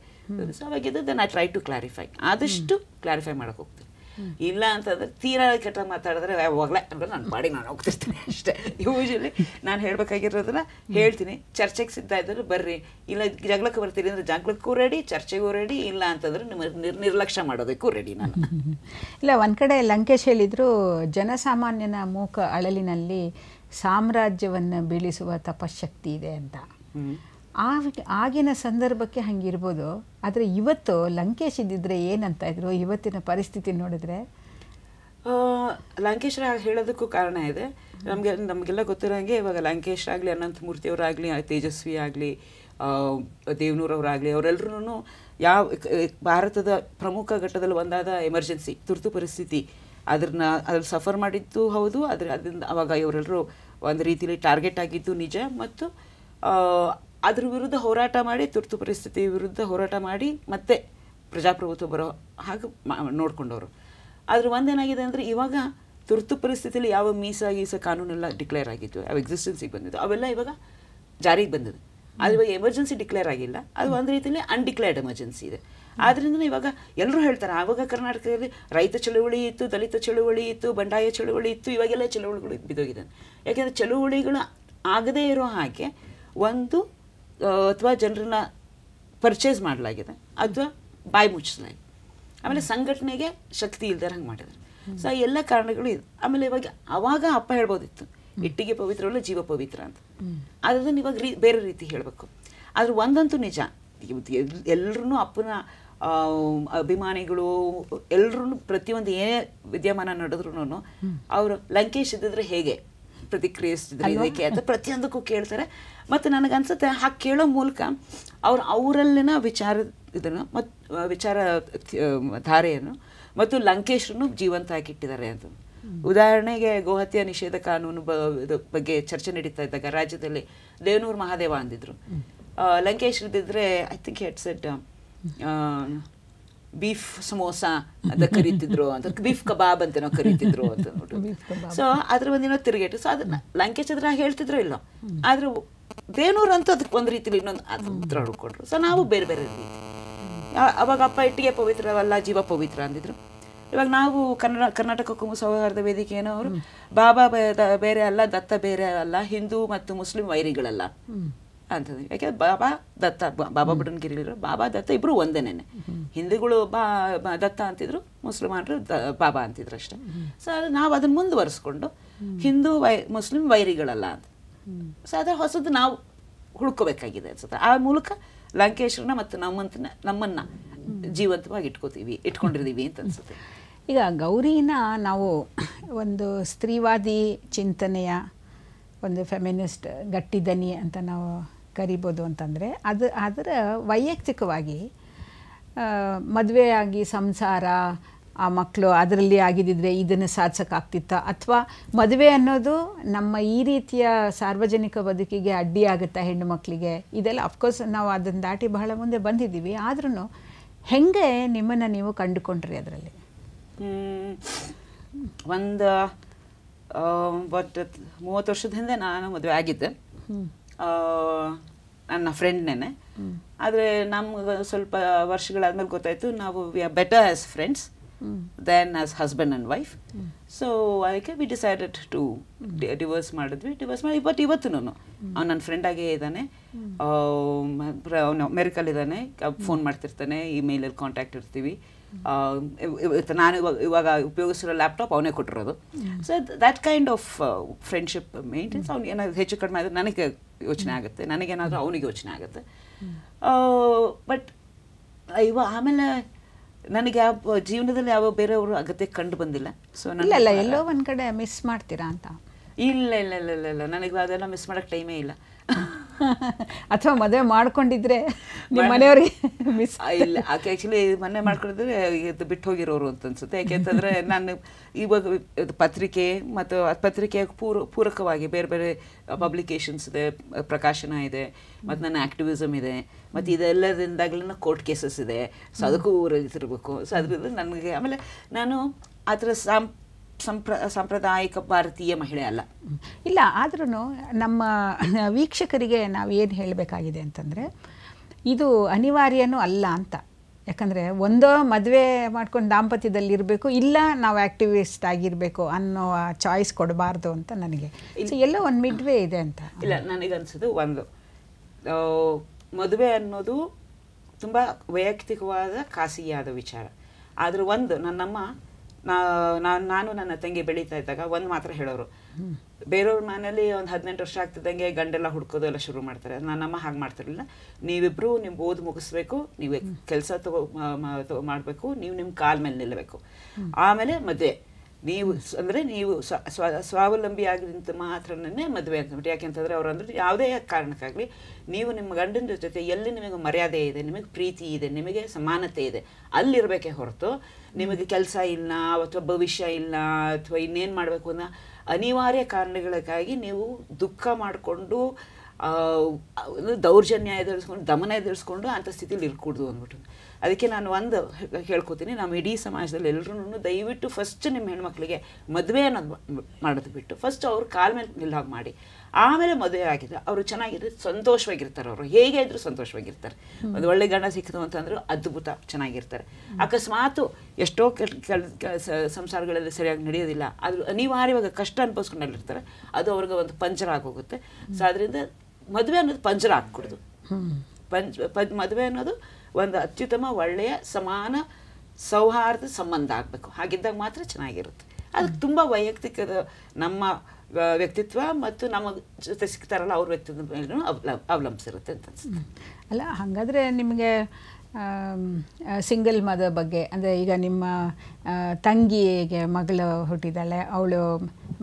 ಸೊ ಅವಾಗ then I try to clarify ಆದಷ್ಟು ಕ್ಲಾರಿಫೈ ಮಾಡೋಕ್ಕೆ ಹೋಗ್ತೀನಿ ಇಲ್ಲ ಅಂತಂದ್ರೆ ತೀರಾ ಕೆಟ್ಟ ಮಾತಾಡಿದ್ರೆ ಹೋಗ್ಲೇ ಅಂದ್ರೆ ನಾನು ಮಾಡಿ ನಾನು ಹೋಗ್ತಿರ್ತೀನಿ ಅಷ್ಟೇ ಯೂಶಲಿ ನಾನು ಹೇಳಬೇಕಾಗಿರೋದನ್ನ ಹೇಳ್ತೀನಿ ಚರ್ಚೆಗೆ ಸಿದ್ಧ ಇದ್ದರೆ ಬರ್ರಿ ಇಲ್ಲ ಜಗಳಕ್ಕೆ ಬರ್ತೀರಿ ಅಂದ್ರೆ ಜಗಳಕ್ಕೂ ರೆಡಿ ಚರ್ಚೆಗೂ ರೆಡಿ ಇಲ್ಲ ಅಂತಂದ್ರೆ ನಿಮ್ಮ ನಿರ್ ನಿರ್ಲಕ್ಷ್ಯ ಮಾಡೋದಕ್ಕೂ ರೆಡಿ ನಾನು ಇಲ್ಲ ಒಂದು ಕಡೆ ಲಂಕೇಶ್ ಹೇಳಿದ್ರು ಜನಸಾಮಾನ್ಯನ ಮೂಕ ಅಳಲಿನಲ್ಲಿ ಸಾಮ್ರಾಜ್ಯವನ್ನು ಬೀಳಿಸುವ ತಪಶಕ್ತಿ ಇದೆ ಅಂತ ಆಗ ಆಗಿನ ಸಂದರ್ಭಕ್ಕೆ ಹಂಗಿರ್ಬೋದು ಆದರೆ ಇವತ್ತು ಲಂಕೇಶ್ ಇದ್ದಿದ್ರೆ ಏನಂತ ಇದ್ರು ಇವತ್ತಿನ ಪರಿಸ್ಥಿತಿ ನೋಡಿದ್ರೆ ಲಂಕೇಶ್ ಹೇಳೋದಕ್ಕೂ ಕಾರಣ ಇದೆ ನಮಗೆ ನಮಗೆಲ್ಲ ಗೊತ್ತಿರೋಂಗೆ ಇವಾಗ ಲಂಕೇಶ್ ಆಗಲಿ ಅನಂತಮೂರ್ತಿ ಅವರಾಗಲಿ ತೇಜಸ್ವಿ ಆಗಲಿ ದೇವನೂರವರಾಗಲಿ ಅವರೆಲ್ಲರೂ ಯಾವ ಭಾರತದ ಪ್ರಮುಖ ಘಟ್ಟದಲ್ಲಿ ಒಂದಾದ ಎಮರ್ಜೆನ್ಸಿ ತುರ್ತು ಪರಿಸ್ಥಿತಿ ಅದ್ರನ್ನ ಅದ್ರಲ್ಲಿ ಸಫರ್ ಮಾಡಿದ್ದು ಹೌದು ಆದರೆ ಅದರಿಂದ ಅವಾಗ ಇವರೆಲ್ಲರೂ ಒಂದು ರೀತಿಯಲ್ಲಿ ಟಾರ್ಗೆಟ್ ಆಗಿದ್ದು ನಿಜ ಮತ್ತು ಅದ್ರ ವಿರುದ್ಧ ಹೋರಾಟ ಮಾಡಿ ತುರ್ತು ಪರಿಸ್ಥಿತಿ ವಿರುದ್ಧ ಹೋರಾಟ ಮಾಡಿ ಮತ್ತೆ ಪ್ರಜಾಪ್ರಭುತ್ವ ಬರೋ ಹಾಗೆ ನೋಡ್ಕೊಂಡವರು ಆದರೆ ಒಂದೇನಾಗಿದೆ ಅಂದರೆ ಇವಾಗ ತುರ್ತು ಪರಿಸ್ಥಿತಿಯಲ್ಲಿ ಯಾವ ಮೀಸ ಗೀಸ ಕಾನೂನೆಲ್ಲ ಡಿಕ್ಲೇರ್ ಆಗಿತ್ತು ಯಾವ ಎಕ್ಸಿಸ್ಟೆನ್ಸಿಗೆ ಬಂದಿದ್ದು ಅವೆಲ್ಲ ಇವಾಗ ಜಾರಿಗೆ ಬಂದಿದೆ ಅದು ಇವಾಗ ಎಮರ್ಜೆನ್ಸಿ ಡಿಕ್ಲೇರ್ ಆಗಿಲ್ಲ ಅದು ಒಂದು ರೀತಿಯಲ್ಲಿ ಅನ್ಡಿಕ್ಲೇರ್ಡ್ ಎಮರ್ಜೆನ್ಸಿ ಇದೆ ಆದ್ದರಿಂದ ಇವಾಗ ಎಲ್ಲರೂ ಹೇಳ್ತಾರೆ ಆವಾಗ ಕರ್ನಾಟಕದಲ್ಲಿ ರೈತ ಚಳುವಳಿ ಇತ್ತು ದಲಿತ ಚಳುವಳಿ ಇತ್ತು ಬಂಡಾಯ ಚಳುವಳಿ ಇತ್ತು ಇವಾಗೆಲ್ಲ ಚಳುವಳಿಗಳು ಬಿದ್ದೋಗಿದೆ ಯಾಕೆಂದರೆ ಚಳುವಳಿಗಳು ಆಗದೇ ಇರೋ ಹಾಗೆ ಒಂದು ಅಥವಾ ಜನರನ್ನ ಪರ್ಚೇಸ್ ಮಾಡಲಾಗಿದೆ ಅಥವಾ ಬಾಯಿ ಮುಚ್ಚಿಸಲಾಗಿದೆ ಆಮೇಲೆ ಸಂಘಟನೆಗೆ ಶಕ್ತಿ ಇಲ್ದಾರ ಹಂಗೆ ಮಾಡಿದ್ರು ಸೊ ಆ ಎಲ್ಲ ಕಾರಣಗಳು ಇದೆ ಆಮೇಲೆ ಇವಾಗ ಅವಾಗ ಅಪ್ಪ ಹೇಳ್ಬೋದಿತ್ತು ಇಟ್ಟಿಗೆ ಪವಿತ್ರ ಅಲ್ಲ ಜೀವ ಪವಿತ್ರ ಅಂತ ಅದನ್ನು ಇವಾಗ ರೀ ಬೇರೆ ರೀತಿ ಹೇಳಬೇಕು ಆದ್ರೆ ಒಂದಂತೂ ನಿಜ ಎಲ್ಲರೂ ಅಪ್ಪನ ಅಭಿಮಾನಿಗಳು ಎಲ್ಲರೂ ಪ್ರತಿಯೊಂದು ಏನೇ ವಿದ್ಯಮಾನ ನಡೆದ್ರು ಅವರು ಲಂಕೇಶ್ ಇದ್ದಿದ್ರೆ ಹೇಗೆ ಪ್ರತಿಕ್ರಿಯಿಸ್ತಿದ್ರು ಇದಕ್ಕೆ ಅಂತ ಪ್ರತಿಯೊಂದಕ್ಕೂ ಕೇಳ್ತಾರೆ ಮತ್ತು ನನಗನ್ಸುತ್ತೆ ಹಾಗೆ ಕೇಳೋ ಮೂಲಕ ಅವ್ರು ಅವರಲ್ಲಿನ ವಿಚಾರ ಇದನ್ನು ಮತ್ತು ವಿಚಾರ ಧಾರೆಯನ್ನು ಮತ್ತು ಲಂಕೇಶ್ರನ್ನು ಜೀವಂತ ಹಾಕಿಟ್ಟಿದ್ದಾರೆ ಅಂತ ಉದಾಹರಣೆಗೆ ಗೋಹತ್ಯೆ ನಿಷೇಧ ಕಾನೂನು ಬಗ್ಗೆ ಚರ್ಚೆ ನಡೀತಾ ಇದ್ದಾಗ ರಾಜ್ಯದಲ್ಲಿ ದೇವನೂರು ಮಹಾದೇವ ಅಂದಿದ್ರು ಲಂಕೇಶ್ ಇದ್ದಿದ್ರೆ I think he'd said beef samosa ಅಂತ ಕರಿತಿದ್ರು ಅಂತ ಬೀಫ್ ಕಬಾಬ್ ಅಂತ ನಾವು ಕರಿತಿದ್ರು ಅಂತ ನೋಡಿ ಸೊ ಅದ್ರ ಒಂದಿನ ತಿರುಗೇಟು ಸೊ ಅದನ್ನ ಚದ್ರ ಹೇಳ್ತಿದ್ರು ಇಲ್ಲ ಆದ್ರೆ ಬೇನೂರು ಅಂತ ಅದಕ್ಕೆ ಒಂದು ರೀತಿಲಿ ಇನ್ನೊಂದು ಅದ್ರ ಹುಡ್ಕೊಂಡ್ರು ಸೊ ನಾವು ಬೇರೆ ಬೇರೆ ರೀತಿ ಅವಾಗ ಅಪ್ಪ ಇಟ್ಟಿಗೆ ಪವಿತ್ರವಲ್ಲ ಜೀವ ಪವಿತ್ರ ಅಂದಿದ್ರು ಇವಾಗ ನಾವು ಕನ್ನಡ ಕರ್ನಾಟಕ ಕುಂಭ ಸೌಹಾರ್ದ ವೇದಿಕೆ ಏನೋ ಅವರು ಬಾಬಾ ಬೇರೆ ಅಲ್ಲ ದತ್ತ ಬೇರೆ ಅಲ್ಲ ಹಿಂದೂ ಮತ್ತು ಮುಸ್ಲಿಂ ವೈರಿಗಳಲ್ಲ ಅಂತಂದ್ರೆ ಯಾಕೆ ಬಾಬಾ ದತ್ತ ಬಾಬಾ ಬುಡನ್ಗಿರಿಲಿರೋ ಬಾಬಾ ದತ್ತ ಇಬ್ಬರು ಒಂದೇನೆ ಹಿಂದೂಗಳು ಬಾ ದತ್ತ ಅಂತಿದ್ರು ದ ಬಾಬಾ ಅಂತಿದ್ರು ಅಷ್ಟೇ ಸೊ ನಾವು ಅದನ್ನು ಮುಂದುವರಿಸ್ಕೊಂಡು ಹಿಂದೂ ವೈ ಮುಸ್ಲಿಂ ವೈರಿಗಳಲ್ಲ ಅಂತ ಸೊ ಅದರ ಹೊಸದು ನಾವು ಹುಡ್ಕೋಬೇಕಾಗಿದೆ ಅನ್ಸುತ್ತೆ ಆ ಮೂಲಕ ಲಂಕೇಶ್ವರನ ಮತ್ತು ನಮ್ಮಂತನ ನಮ್ಮನ್ನ ಜೀವಂತವಾಗಿ ಇಟ್ಕೋತೀವಿ ಇಟ್ಕೊಂಡಿರ್ತೀವಿ ಅಂತ ಅನ್ಸುತ್ತೆ ಈಗ ಗೌರಿನ ನಾವು ಒಂದು ಸ್ತ್ರೀವಾದಿ ಚಿಂತನೆಯ ಒಂದು ಫೆಮಿನಿಸ್ಟ್ ಗಟ್ಟಿದನಿ ಅಂತ ನಾವು ಕರಿಬೋದು ಅಂತಂದರೆ ಅದು ಅದರ ವೈಯಕ್ತಿಕವಾಗಿ ಮದುವೆಯಾಗಿ ಸಂಸಾರ ಆ ಮಕ್ಕಳು ಅದರಲ್ಲಿ ಆಗಿದ್ದಿದ್ರೆ ಇದನ್ನು ಸಾಧಿಸೋಕ್ಕಾಗ್ತಿತ್ತ ಅಥವಾ ಮದುವೆ ಅನ್ನೋದು ನಮ್ಮ ಈ ರೀತಿಯ ಸಾರ್ವಜನಿಕ ಬದುಕಿಗೆ ಅಡ್ಡಿಯಾಗುತ್ತಾ ಹೆಣ್ಣು ಮಕ್ಕಳಿಗೆ ಇದೆಲ್ಲ ಅಫ್ಕೋರ್ಸ್ ನಾವು ಅದನ್ನು ದಾಟಿ ಬಹಳ ಮುಂದೆ ಬಂದಿದ್ದೀವಿ ಆದ್ರೂ ಹೆಂಗೆ ನಿಮ್ಮನ್ನು ನೀವು ಕಂಡುಕೊಂಡ್ರಿ ಅದರಲ್ಲಿ ಒಂದು ಮೂವತ್ತು ವರ್ಷದಿಂದ ನಾನು ಮದುವೆ ಆಗಿದ್ದೆ ನನ್ನ ಫ್ರೆಂಡ್ನೇನೆ ಆದರೆ ನಮ್ಗೆ ಸ್ವಲ್ಪ ವರ್ಷಗಳಾದ್ಮೇಲೆ ಗೊತ್ತಾಯಿತು ನಾವು we are better as friends then as husband and wife so ಅದಕ್ಕೆ ವಿ ಡಿಸೈಡೆಡ್ ಟು ಡಿವೋರ್ಸ್ ಮಾಡಿದ್ವಿ ಡಿವೋರ್ಸ್ ಮಾಡಿ ಬಟ್ ನಾನು ಅವ್ನು ನನ್ನ ಆಗೇ ಇದ್ದಾನೆ ಅವನು ಅಮೇರಿಕಲ್ಲಿದ್ದಾನೆ ಫೋನ್ ಮಾಡ್ತಿರ್ತಾನೆ ಇಮೇಲಲ್ಲಿ ಕಾಂಟ್ಯಾಕ್ಟ್ ಇರ್ತೀವಿ ನಾನು ಇವಾಗ ಇವಾಗ ಉಪಯೋಗಿಸಿರೋ ಲ್ಯಾಪ್ಟಾಪ್ ಅವನೇ ಕೊಟ್ಟಿರೋದು so that kind of friendship maintains ಅವ್ನು ಏನಾದರೂ ಹೆಚ್ಚು ಕಡಿಮೆ ಆದರೆ ನನಗೆ ಯೋಚನೆ ಆಗುತ್ತೆ ನನಗೇನಾದರೂ ಅವನಿಗೆ ಯೋಚನೆ ಆಗುತ್ತೆ ಬಟ್ ಇವ ಆಮೇಲೆ ನನಗೆ ಯಾವ ಜೀವನದಲ್ಲಿ ಯಾವ ಬೇರೆಯವರು ಅಗತ್ಯ ಕಂಡು ಬಂದಿಲ್ಲ ಸೊ ಇಲ್ಲ ಎಲ್ಲೋ ಒಂದು ಕಡೆ ಮಿಸ್ ಮಾಡ್ತೀರಾ ಅಂತ ಇಲ್ಲ ಇಲ್ಲ ಇಲ್ಲ ಇಲ್ಲ ಇಲ್ಲ ನನಗೆ ಅದೆಲ್ಲ ಮಿಸ್ ಮಾಡೋಕ್ಕೆ ಟೈಮೇ ಇಲ್ಲ ಅಥವಾ ಮದುವೆ ಮಾಡ್ಕೊಂಡಿದ್ರೆ ನಿಮ್ಮ ಮನೆಯವ್ರಿಗೆ ಮಿಸ್ ಇಲ್ಲ ಆಕೆ ಆ್ಯಕ್ಚುಲಿ ಮನೆ ಮಾಡ್ಕೊಂಡಿದ್ರೆ ಇದು ಬಿಟ್ಟು ಹೋಗಿರೋರು ಅಂತ ಅನ್ಸುತ್ತೆ ಯಾಕೆಂತಂದರೆ ನಾನು ಇವಾಗ ಪತ್ರಿಕೆ ಮತ್ತು ಪತ್ರಿಕೆ ಪೂರ್ ಪೂರಕವಾಗಿ ಬೇರೆ ಬೇರೆ ಪಬ್ಲಿಕೇಶನ್ಸ್ ಇದೆ ಪ್ರಕಾಶನ ಇದೆ ಮತ್ತು ನನ್ನ ಆ್ಯಕ್ಟಿವಿಸಮ್ ಇದೆ ಮತ್ತು ಇದೆಲ್ಲದಿಂದಾಗ್ಲೂ ಕೋರ್ಟ್ ಕೇಸಸ್ ಇದೆ ಸೊ ಅದಕ್ಕೂ ಊರಾಗಿರ್ಬೇಕು ಸೊ ಅದರಿಂದ ನನಗೆ ಆಮೇಲೆ ನಾನು ಆ ಥರ ಸಾಂ ಸಂಪ್ರ ಸಾಂಪ್ರದಾಯಿಕ ಭಾರತೀಯ ಮಹಿಳೆ ಅಲ್ಲ ಇಲ್ಲ ಆದ್ರೂ ನಮ್ಮ ವೀಕ್ಷಕರಿಗೆ ನಾವು ಏನು ಹೇಳಬೇಕಾಗಿದೆ ಅಂತಂದರೆ ಇದು ಅನಿವಾರ್ಯನೂ ಅಲ್ಲ ಅಂತ ಯಾಕಂದರೆ ಒಂದೋ ಮದುವೆ ಮಾಡ್ಕೊಂಡು ದಾಂಪತ್ಯದಲ್ಲಿ ಇರಬೇಕು ಇಲ್ಲ ನಾವು ಆ್ಯಕ್ಟಿವಿಸ್ಟ್ ಆಗಿರಬೇಕು ಅನ್ನೋ ಚಾಯ್ಸ್ ಕೊಡಬಾರ್ದು ಅಂತ ನನಗೆ ಎಲ್ಲೋ ಒಂದು ಮಿಡ್ವೆ ಇದೆ ಅಂತ ಇಲ್ಲ ನನಗೆ ಅನಿಸೋದು ಒಂದು ಮದುವೆ ಅನ್ನೋದು ತುಂಬ ವೈಯಕ್ತಿಕವಾದ ಖಾಸಗಿಯಾದ ವಿಚಾರ ಆದರೂ ಒಂದು ನನ್ನಮ್ಮ ನಾ ನಾನು ನನ್ನ ತಂಗಿ ಬೆಳೀತಾ ಇದ್ದಾಗ ಒಂದು ಮಾತ್ರ ಹೇಳೋರು ಬೇರೆಯವ್ರ ಮನೇಲಿ ಒಂದು ಹದಿನೆಂಟು ವರ್ಷ ಆಗ್ತಿದ್ದಂಗೆ ಗಂಡೆಲ್ಲ ಹುಡ್ಕೋದು ಎಲ್ಲ ಶುರು ಮಾಡ್ತಾರೆ ನನ್ನಮ್ಮ ಹಾಗೆ ಮಾಡ್ತಿರಲಿಲ್ಲ ನೀವಿಬ್ಬರು ನಿಮ್ಮ ಓದು ಮುಗಿಸ್ಬೇಕು ನೀವು ಕೆಲಸ ತಗೋ ಮಾಡಬೇಕು ನೀವು ನಿಮ್ಮ ಕಾಲ ಮೇಲೆ ನಿಲ್ಲಬೇಕು ಆಮೇಲೆ ಮದುವೆ ನೀವು ಅಂದರೆ ನೀವು ಸ್ವ ಸ್ವಾವಲಂಬಿ ಆಗಿದ್ದ ಮಾತ್ರನೇ ಮದುವೆ ಅಂತಂದ್ಬಿಟ್ಟು ಯಾಕೆಂತಂದರೆ ಅವ್ರು ಅಂದ್ರೆ ಯಾವುದೇ ಕಾರಣಕ್ಕಾಗಲಿ ನೀವು ನಿಮ್ಮ ಗಂಡನ ಜೊತೆ ಎಲ್ಲಿ ನಿಮಗೆ ಮರ್ಯಾದೆ ಇದೆ ನಿಮಗೆ ಪ್ರೀತಿ ಇದೆ ನಿಮಗೆ ಸಮಾನತೆ ಇದೆ ಅಲ್ಲಿರಬೇಕೆ ಹೊರತು ನಿಮಗೆ ಕೆಲಸ ಇಲ್ಲ ಅಥವಾ ಭವಿಷ್ಯ ಇಲ್ಲ ಅಥವಾ ಇನ್ನೇನು ಮಾಡಬೇಕು ಅನ್ನೋ ಅನಿವಾರ್ಯ ಕಾರಣಗಳಿಗಾಗಿ ನೀವು ದುಃಖ ಮಾಡಿಕೊಂಡು ದೌರ್ಜನ್ಯ ಎದುರಿಸ್ಕೊಂಡು ದಮನ ಎದುರಿಸ್ಕೊಂಡು ಅಂಥ ಸ್ಥಿತಿಲಿ ಇರ್ಕೂಡ್ದು ಅಂದ್ಬಿಟ್ಟು ಅದಕ್ಕೆ ನಾನು ಒಂದು ಹೇಳ್ಕೊತೀನಿ ನಮ್ಮ ಇಡೀ ಸಮಾಜದಲ್ಲಿ ಎಲ್ಲರೂ ದಯವಿಟ್ಟು ಫಸ್ಟ್ ನಿಮ್ಮ ಹೆಣ್ಮಕ್ಳಿಗೆ ಮದುವೆ ಅನ್ನೋದು ಮಾಡೋದು ಬಿಟ್ಟು ಫಸ್ಟ್ ಅವ್ರ ಕಾಲ ಮೇಲೆ ನಿಲ್ಲಾಗಿ ಮಾಡಿ ಆಮೇಲೆ ಮದುವೆ ಆಗಿದ್ರು ಅವರು ಚೆನ್ನಾಗಿದ್ರೆ ಸಂತೋಷವಾಗಿರ್ತಾರೆ ಅವರು ಹೇಗೆ ಇದ್ರು ಸಂತೋಷವಾಗಿರ್ತಾರೆ ಒಂದು ಒಳ್ಳೆ ಗಂಡ ಸಿಕ್ಕಿತು ಅಂತಂದ್ರೆ ಅದ್ಭುತ ಚೆನ್ನಾಗಿರ್ತಾರೆ ಅಕಸ್ಮಾತು ಎಷ್ಟೋ ಕೆಲ ಸಂಸಾರಗಳಲ್ಲಿ ಸರಿಯಾಗಿ ನಡೆಯೋದಿಲ್ಲ ಆದರೂ ಅನಿವಾರ್ಯವಾಗಿ ಕಷ್ಟ ಅನುಭವಿಸ್ಕೊಂಡಲ್ಲಿರ್ತಾರೆ ಅದು ಅವ್ರಿಗೆ ಒಂದು ಪಂಚರ ಆಗೋಗುತ್ತೆ ಸೊ ಅದರಿಂದ ಮದುವೆ ಅನ್ನೋದು ಪಂಜರ ಹಾಕ್ಕೊಡೋದು ಪಂಚ ಪದ್ ಮದುವೆ ಅನ್ನೋದು ಒಂದು ಅತ್ಯುತ್ತಮ ಒಳ್ಳೆಯ ಸಮಾನ ಸೌಹಾರ್ದ ಸಂಬಂಧ ಆಗಬೇಕು ಹಾಗಿದ್ದಾಗ ಮಾತ್ರ ಚೆನ್ನಾಗಿರುತ್ತೆ ಅದು ತುಂಬ ವೈಯಕ್ತಿಕದ ನಮ್ಮ ವ್ಯಕ್ತಿತ್ವ ಮತ್ತು ನಮ್ಮ ಜೊತೆ ಸಿಗ್ತಾರಲ್ಲ ಅವ್ರ ವ್ಯಕ್ತಿತ್ವ ಮೇಲೂ ಅವಲಂಬಿಸಿರುತ್ತೆ ಅಂತ ಅನ್ಸುತ್ತೆ ಅಲ್ಲ ಹಾಗಾದರೆ ನಿಮಗೆ ಸಿಂಗಲ್ ಮದರ್ ಬಗ್ಗೆ ಅಂದರೆ ಈಗ ನಿಮ್ಮ ತಂಗಿಗೆ ಮಗಳು ಹುಟ್ಟಿದ್ದಾಳೆ ಅವಳು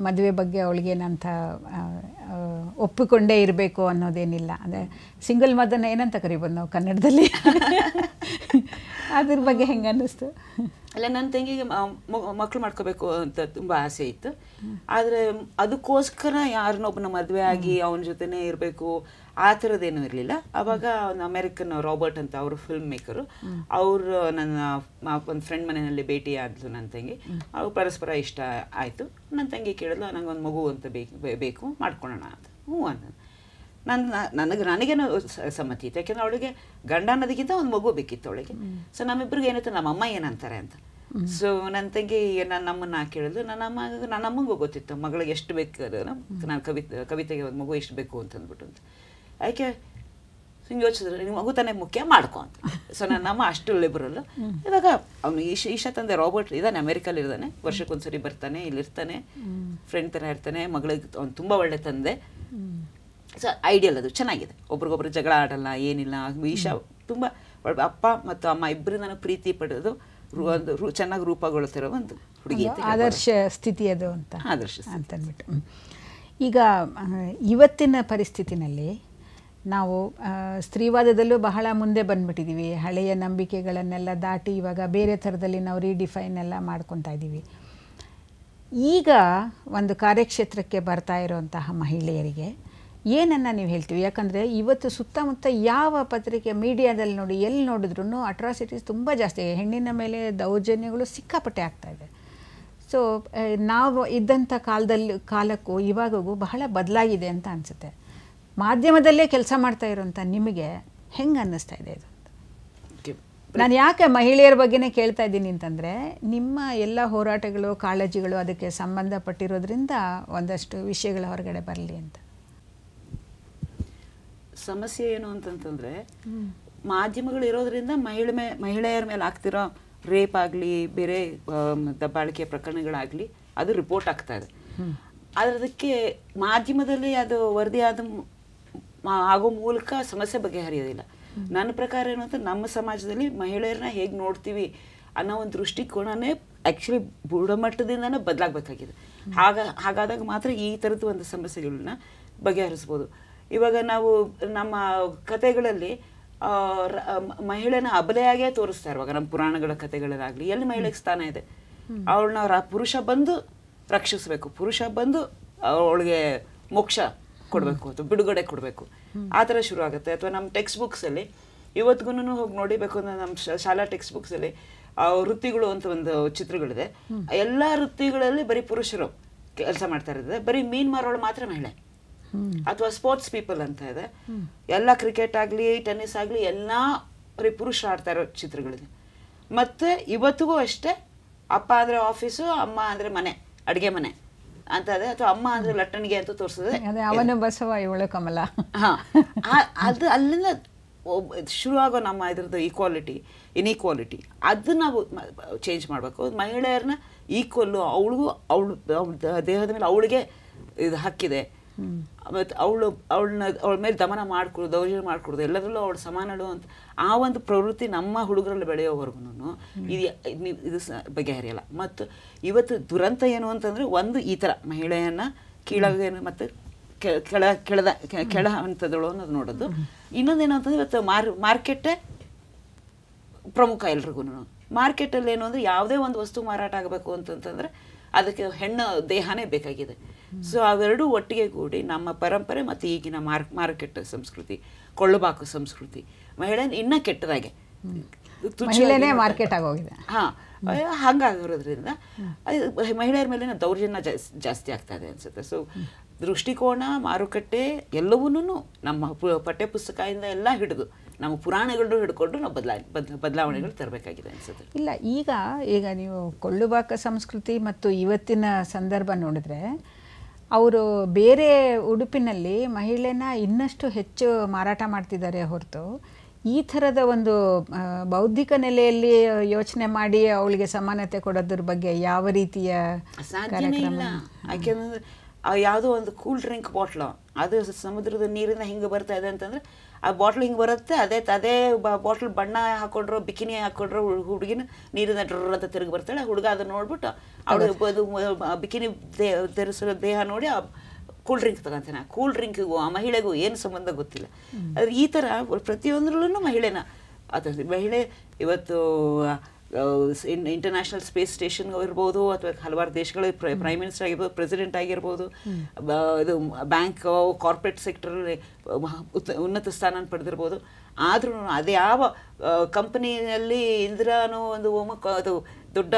ಮದುವೆ ಬಗ್ಗೆ ಅವಳಿಗೇನಂಥ ಒಪ್ಪಿಕೊಂಡೇ ಇರಬೇಕು ಅನ್ನೋದೇನಿಲ್ಲ ಅಂದರೆ ಸಿಂಗಲ್ ಮದನ್ನ ಏನಂತ ಕರಿಬೋದು ನಾವು ಕನ್ನಡದಲ್ಲಿ ಅದ್ರ ಬಗ್ಗೆ ಹೆಂಗೆ ಅನ್ನಿಸ್ತು ಅಲ್ಲ ನನ್ನ ತಂಗಿಗೆ ಮಕ್ಕಳು ಮಾಡ್ಕೋಬೇಕು ಅಂತ ತುಂಬ ಆಸೆ ಇತ್ತು ಆದರೆ ಅದಕ್ಕೋಸ್ಕರ ಯಾರನ್ನೊಬ್ಬನ ಮದುವೆ ಆಗಿ ಅವನ ಜೊತೆನೇ ಇರಬೇಕು ಆ ಥರದ್ದೇನೂ ಇರಲಿಲ್ಲ ಆವಾಗ ಒಂದು ಅಮೆರಿಕನ್ ರಾಬರ್ಟ್ ಅಂತ ಅವರು ಫಿಲ್ಮ್ ಮೇಕರು ಅವರು ನನ್ನ ಒಂದು ಫ್ರೆಂಡ್ ಮನೆಯಲ್ಲಿ ಭೇಟಿ ಆದ್ಲು ನನ್ನ ತಂಗಿ ಅವ್ರು ಪರಸ್ಪರ ಇಷ್ಟ ಆಯಿತು ನನ್ನ ತಂಗಿ ಕೇಳಿದ್ಲು ಒಂದು ಮಗು ಅಂತ ಬೇಕು ಬೇಕು ಮಾಡ್ಕೊಳ್ಳೋಣ ಅಂತ ಹ್ಞೂ ಅಂತ ನನ್ನ ನನಗೆ ನನಗೇನು ಸಮ್ಮತಿ ಇತ್ತು ಯಾಕೆಂದ್ರೆ ಅವಳಿಗೆ ಗಂಡ ಅನ್ನೋದಕ್ಕಿಂತ ಒಂದು ಮಗು ಬೇಕಿತ್ತು ಅವಳಿಗೆ ಸೊ ನಮ್ಮಿಬ್ರಿಗೆ ಏನಿತ್ತು ಅಮ್ಮ ಏನಂತಾರೆ ಅಂತ ಸೊ ನನ್ನ ತಂಗಿ ನನ್ನ ನಮ್ಮನ್ನ ಕೇಳಿದ್ರು ನನ್ನ ಅಮ್ಮ ನನ್ನ ಅಮ್ಮಂಗೂ ಗೊತ್ತಿತ್ತು ಮಗಳಿಗೆ ಎಷ್ಟು ಬೇಕು ನಾನು ಕವಿ ಕವಿತೆಗೆ ಒಂದು ಮಗು ಎಷ್ಟು ಬೇಕು ಅಂತಂದ್ಬಿಟ್ಟು ಅಂತ ಆಯ್ಕೆ ಹಿಂಗೆ ಯೋಚಿಸಿದ್ರೆ ನಿಮ್ಮ ತಾನೇ ಮುಖ್ಯ ಮಾಡ್ಕೊ ಅಂತ ಸೊ ನನ್ನ ನಮ್ಮ ಅಷ್ಟು ಲಿಬ್ರಲ್ಲು ಇವಾಗ ಅವನು ಈಶಾ ಈಶಾ ತಂದೆ ರಾಬರ್ಟ್ ಇದ್ದಾನೆ ಅಮೆರಿಕಲ್ಲಿ ಇದ್ದಾನೆ ವರ್ಷಕ್ಕೊಂದ್ಸರಿ ಬರ್ತಾನೆ ಇಲ್ಲಿರ್ತಾನೆ ಫ್ರೆಂಡ್ ತರ ಇರ್ತಾನೆ ಮಗಳಿಗೆ ಅವ್ನು ತುಂಬ ಒಳ್ಳೆ ತಂದೆ ಸೊ ಐಡಿಯಲ್ ಅದು ಚೆನ್ನಾಗಿದೆ ಒಬ್ರಿಗೊಬ್ರು ಜಗಳ ಆಡಲ್ಲ ಏನಿಲ್ಲ ಈಶಾ ತುಂಬ ಅಪ್ಪ ಮತ್ತು ಅಮ್ಮ ಇಬ್ಬರು ನನಗೆ ಪ್ರೀತಿ ಪಡೆದು ಒಂದು ಚೆನ್ನಾಗಿ ರೂಪಗೊಳ್ತಿರೋ ಒಂದು ಹುಡುಗಿ ಆದರ್ಶ ಸ್ಥಿತಿ ಅದು ಅಂತ ಆದರ್ಶ ಅಂತ ಅಂದ್ಬಿಟ್ಟು ಈಗ ಇವತ್ತಿನ ಪರಿಸ್ಥಿತಿನಲ್ಲಿ ನಾವು ಸ್ತ್ರೀವಾದದಲ್ಲೂ ಬಹಳ ಮುಂದೆ ಬಂದ್ಬಿಟ್ಟಿದ್ದೀವಿ ಹಳೆಯ ನಂಬಿಕೆಗಳನ್ನೆಲ್ಲ ದಾಟಿ ಇವಾಗ ಬೇರೆ ಥರದಲ್ಲಿ ನಾವು ರೀಡಿಫೈನ್ ಎಲ್ಲ ಮಾಡ್ಕೊತಾ ಇದ್ದೀವಿ ಈಗ ಒಂದು ಕಾರ್ಯಕ್ಷೇತ್ರಕ್ಕೆ ಬರ್ತಾ ಇರುವಂತಹ ಮಹಿಳೆಯರಿಗೆ ಏನನ್ನು ನೀವು ಹೇಳ್ತೀವಿ ಯಾಕಂದರೆ ಇವತ್ತು ಸುತ್ತಮುತ್ತ ಯಾವ ಪತ್ರಿಕೆ ಮೀಡಿಯಾದಲ್ಲಿ ನೋಡಿ ಎಲ್ಲಿ ನೋಡಿದ್ರೂ ಅಟ್ರಾಸಿಟೀಸ್ ತುಂಬ ಜಾಸ್ತಿ ಹೆಣ್ಣಿನ ಮೇಲೆ ದೌರ್ಜನ್ಯಗಳು ಸಿಕ್ಕಾಪಟ್ಟೆ ಇದೆ ಸೊ ನಾವು ಇದ್ದಂಥ ಕಾಲದಲ್ಲಿ ಕಾಲಕ್ಕೂ ಇವಾಗೂ ಬಹಳ ಬದಲಾಗಿದೆ ಅಂತ ಅನಿಸುತ್ತೆ ಮಾಧ್ಯಮದಲ್ಲೇ ಕೆಲಸ ಮಾಡ್ತಾ ಇರೋಂಥ ನಿಮಗೆ ಹೆಂಗೆ ಅನ್ನಿಸ್ತಾ ಇದೆ ಇದು ನಾನು ಯಾಕೆ ಮಹಿಳೆಯರ ಬಗ್ಗೆನೇ ಕೇಳ್ತಾ ಇದ್ದೀನಿ ಅಂತಂದರೆ ನಿಮ್ಮ ಎಲ್ಲ ಹೋರಾಟಗಳು ಕಾಳಜಿಗಳು ಅದಕ್ಕೆ ಸಂಬಂಧಪಟ್ಟಿರೋದ್ರಿಂದ ಒಂದಷ್ಟು ವಿಷಯಗಳು ಹೊರಗಡೆ ಬರಲಿ ಅಂತ ಸಮಸ್ಯೆ ಏನು ಅಂತಂತಂದರೆ ಮಾಧ್ಯಮಗಳು ಇರೋದ್ರಿಂದ ಮಹಿಳೆ ಮೇ ಮಹಿಳೆಯರ ಮೇಲೆ ಆಗ್ತಿರೋ ರೇಪ್ ಆಗಲಿ ಬೇರೆ ದಬ್ಬಾಳಿಕೆ ಪ್ರಕರಣಗಳಾಗಲಿ ಅದು ರಿಪೋರ್ಟ್ ಆಗ್ತಾ ಇದೆ ಅದಕ್ಕೆ ಮಾಧ್ಯಮದಲ್ಲಿ ಅದು ವರದಿ ಆದ ಆಗೋ ಮೂಲಕ ಸಮಸ್ಯೆ ಬಗೆಹರಿಯೋದಿಲ್ಲ ನನ್ನ ಪ್ರಕಾರ ಏನು ಅಂತ ನಮ್ಮ ಸಮಾಜದಲ್ಲಿ ಮಹಿಳೆಯರನ್ನ ಹೇಗೆ ನೋಡ್ತೀವಿ ಅನ್ನೋ ಒಂದು ದೃಷ್ಟಿಕೋನನೇ ಆ್ಯಕ್ಚುಲಿ ಬುಡಮಟ್ಟದಿಂದನೇ ಬದಲಾಗಬೇಕಾಗಿದೆ ಹಾಗ ಹಾಗಾದಾಗ ಮಾತ್ರ ಈ ಥರದ ಒಂದು ಸಮಸ್ಯೆಗಳನ್ನ ಬಗೆಹರಿಸ್ಬೋದು ಇವಾಗ ನಾವು ನಮ್ಮ ಕತೆಗಳಲ್ಲಿ ಮಹಿಳೆನ ಅಬಲೆಯಾಗೇ ತೋರಿಸ್ತಾ ಇರುವಾಗ ನಮ್ಮ ಪುರಾಣಗಳ ಕತೆಗಳಲ್ಲಾಗಲಿ ಎಲ್ಲಿ ಮಹಿಳೆಗೆ ಸ್ಥಾನ ಇದೆ ಅವಳನ್ನ ಪುರುಷ ಬಂದು ರಕ್ಷಿಸಬೇಕು ಪುರುಷ ಬಂದು ಅವಳಿಗೆ ಮೋಕ್ಷ ಕೊಡಬೇಕು ಅಥವಾ ಬಿಡುಗಡೆ ಕೊಡಬೇಕು ಆ ಥರ ಶುರು ಆಗುತ್ತೆ ಅಥವಾ ನಮ್ಮ ಟೆಕ್ಸ್ಟ್ ಬುಕ್ಸಲ್ಲಿ ಇವತ್ತಿಗೂ ಹೋಗಿ ನೋಡಿಬೇಕು ಅಂದರೆ ನಮ್ಮ ಶಾಲಾ ಟೆಕ್ಸ್ಟ್ ಬುಕ್ಸಲ್ಲಿ ವೃತ್ತಿಗಳು ಅಂತ ಒಂದು ಚಿತ್ರಗಳಿದೆ ಎಲ್ಲ ವೃತ್ತಿಗಳಲ್ಲಿ ಬರೀ ಪುರುಷರು ಕೆಲಸ ಮಾಡ್ತಾ ಇರ್ತದೆ ಬರೀ ಮೀನ್ ಮಾರೋಳು ಮಾತ್ರ ಮಹಿಳೆ ಅಥವಾ ಸ್ಪೋರ್ಟ್ಸ್ ಪೀಪಲ್ ಅಂತ ಇದೆ ಎಲ್ಲ ಕ್ರಿಕೆಟ್ ಆಗಲಿ ಟೆನ್ನಿಸ್ ಆಗಲಿ ಎಲ್ಲ ಬರೀ ಪುರುಷರು ಆಡ್ತಾ ಇರೋ ಚಿತ್ರಗಳಿದೆ ಮತ್ತು ಇವತ್ತಿಗೂ ಅಷ್ಟೇ ಅಪ್ಪ ಅಂದರೆ ಆಫೀಸು ಅಮ್ಮ ಅಂದರೆ ಮನೆ ಅಡುಗೆ ಮನೆ ಅಂತ ಅಥವಾ ಅಮ್ಮ ಅಂದ್ರೆ ಲಟ್ಟಣಿಗೆ ಅಂತ ತೋರಿಸಿದೆ ಅವನ ಬಸವ ಇವಳು ಕಮಲ ಆ ಅದು ಅಲ್ಲಿಂದ ಶುರುವಾಗೋ ನಮ್ಮ ಇದ್ರದ್ದು ಈಕ್ವಾಲಿಟಿ ಇನ್ಈಕ್ವಾಲಿಟಿ ಅದನ್ನ ನಾವು ಚೇಂಜ್ ಮಾಡಬೇಕು ಮಹಿಳೆಯರನ್ನ ಈಕ್ವಲ್ಲು ಅವಳಿಗೂ ಅವಳು ದೇಹದ ಮೇಲೆ ಅವಳಿಗೆ ಇದು ಹಕ್ಕಿದೆ ಮತ್ತು ಅವಳು ಅವಳನ್ನ ಅವಳ ಮೇಲೆ ದಮನ ಮಾಡಿಕೊಡೋದು ದೌರ್ಜನ್ಯ ಮಾಡಿಕೊಡೋದು ಎಲ್ಲದರಲ್ಲೂ ಅವಳು ಸಮಾನಳು ಅಂತ ಆ ಒಂದು ಪ್ರವೃತ್ತಿ ನಮ್ಮ ಹುಡುಗರಲ್ಲಿ ಬೆಳೆಯೋವರೆಗೂ ಇದು ಇದು ಬಗೆಹರಿಯಲ್ಲ ಮತ್ತು ಇವತ್ತು ದುರಂತ ಏನು ಅಂತಂದರೆ ಒಂದು ಈ ಥರ ಮಹಿಳೆಯನ್ನು ಕೀಳಗೇನು ಮತ್ತು ಕೆಳ ಕೆಳದ ಕೆಳ ಹಂತದಳು ಅನ್ನೋದು ನೋಡೋದು ಏನು ಅಂತಂದರೆ ಇವತ್ತು ಮಾರ್ ಮಾರ್ಕೆಟೇ ಪ್ರಮುಖ ಎಲ್ರಿಗೂ ಮಾರ್ಕೆಟಲ್ಲಿ ಏನು ಅಂದರೆ ಯಾವುದೇ ಒಂದು ವಸ್ತು ಮಾರಾಟ ಆಗಬೇಕು ಅಂತಂತಂದರೆ ಅದಕ್ಕೆ ಹೆಣ್ಣು ದೇಹನೇ ಬೇಕಾಗಿದೆ ಸೊ ಅವೆರಡೂ ಒಟ್ಟಿಗೆ ಕೂಡಿ ನಮ್ಮ ಪರಂಪರೆ ಮತ್ತು ಈಗಿನ ಮಾರ್ ಮಾರುಕಟ್ಟೆ ಸಂಸ್ಕೃತಿ ಕೊಳ್ಳುಬಾಕು ಸಂಸ್ಕೃತಿ ಮಹಿಳೆ ಇನ್ನೂ ಕೆಟ್ಟದಾಗೆ ಮಾರ್ಕೆಟ್ ಆಗೋಗಿದೆ ಹಾಂ ಹಂಗಾಗಿರೋದ್ರಿಂದ ಮಹಿಳೆಯರ ಮೇಲೆ ದೌರ್ಜನ್ಯ ಜಾಸ್ತಿ ಆಗ್ತಾ ಇದೆ ಅನ್ಸುತ್ತೆ ಸೊ ದೃಷ್ಟಿಕೋನ ಮಾರುಕಟ್ಟೆ ಎಲ್ಲವನ್ನೂ ನಮ್ಮ ಪಠ್ಯ ಪುಸ್ತಕದಿಂದ ಎಲ್ಲ ಹಿಡಿದು ನಮ್ಮ ಪುರಾಣಗಳನ್ನು ಹಿಡ್ಕೊಂಡು ನಾವು ಬದಲಾ ಬದಲಾವಣೆಗಳು ತರಬೇಕಾಗಿದೆ ಅನ್ಸುತ್ತೆ ಇಲ್ಲ ಈಗ ಈಗ ನೀವು ಕೊಳ್ಳುಬಾಕ ಸಂಸ್ಕೃತಿ ಮತ್ತು ಇವತ್ತಿನ ಸಂದರ್ಭ ನೋಡಿದ್ರೆ ಅವರು ಬೇರೆ ಉಡುಪಿನಲ್ಲಿ ಮಹಿಳೆನ ಇನ್ನಷ್ಟು ಹೆಚ್ಚು ಮಾರಾಟ ಮಾಡ್ತಿದ್ದಾರೆ ಹೊರತು ಈ ಥರದ ಒಂದು ಬೌದ್ಧಿಕ ನೆಲೆಯಲ್ಲಿ ಯೋಚನೆ ಮಾಡಿ ಅವಳಿಗೆ ಸಮಾನತೆ ಕೊಡೋದ್ರ ಬಗ್ಗೆ ಯಾವ ರೀತಿಯ ಯಾಕೆಂದ್ರೆ ಯಾವುದೋ ಒಂದು ಕೂಲ್ ಡ್ರಿಂಕ್ ಬಾಟ್ಲು ಅದು ಸಮುದ್ರದ ನೀರಿನ ಹಿಂಗೆ ಬರ್ತಾ ಇದೆ ಅಂತಂದ್ರೆ ಆ ಬಾಟ್ಲ್ ಹಿಂಗೆ ಬರುತ್ತೆ ಅದೇ ಅದೇ ಬಾಟ್ಲ್ ಬಣ್ಣ ಹಾಕೊಂಡ್ರು ಬಿಕಿನಿ ಹಾಕೊಂಡ್ರು ಹುಡುಗಿನ ನೀರಿನ ಡ್ರರ್ ಅಂತ ತಿರುಗಿ ಬರ್ತಾಳೆ ಹುಡುಗ ಅದನ್ನ ನೋಡ್ಬಿಟ್ಟು ಅವಳು ಬಿಕಿನಿ ಧರಿಸಿರೋ ದೇಹ ನೋಡಿ ಆ ಕೂಲ್ ಡ್ರಿಂಕ್ ತಗೊಂತಾನೆ ಆ ಕೂಲ್ ಡ್ರಿಂಕ್ಗೂ ಆ ಮಹಿಳೆಗೂ ಏನು ಸಂಬಂಧ ಗೊತ್ತಿಲ್ಲ ಆದರೆ ಈ ಥರ ಪ್ರತಿಯೊಂದರಲ್ಲೂ ಮಹಿಳೆನ ಅದು ಮಹಿಳೆ ಇವತ್ತು ಇನ್ ಇಂಟರ್ನ್ಯಾಷನಲ್ ಸ್ಪೇಸ್ ಸ್ಟೇಷನ್ ಇರ್ಬೋದು ಅಥವಾ ಹಲವಾರು ದೇಶಗಳ ಪ್ರೈಮ್ ಮಿನಿಸ್ಟರ್ ಆಗಿರ್ಬೋದು ಪ್ರೆಸಿಡೆಂಟ್ ಆಗಿರ್ಬೋದು ಇದು ಬ್ಯಾಂಕ್ ಕಾರ್ಪೊರೇಟ್ ಸೆಕ್ಟರ್ ಉನ್ನತ ಸ್ಥಾನ ಪಡೆದಿರ್ಬೋದು ಆದರೂ ಅದು ಯಾವ ಕಂಪನಿಯಲ್ಲಿ ಇಂದಿರಾನು ಒಂದು ಅದು ದೊಡ್ಡ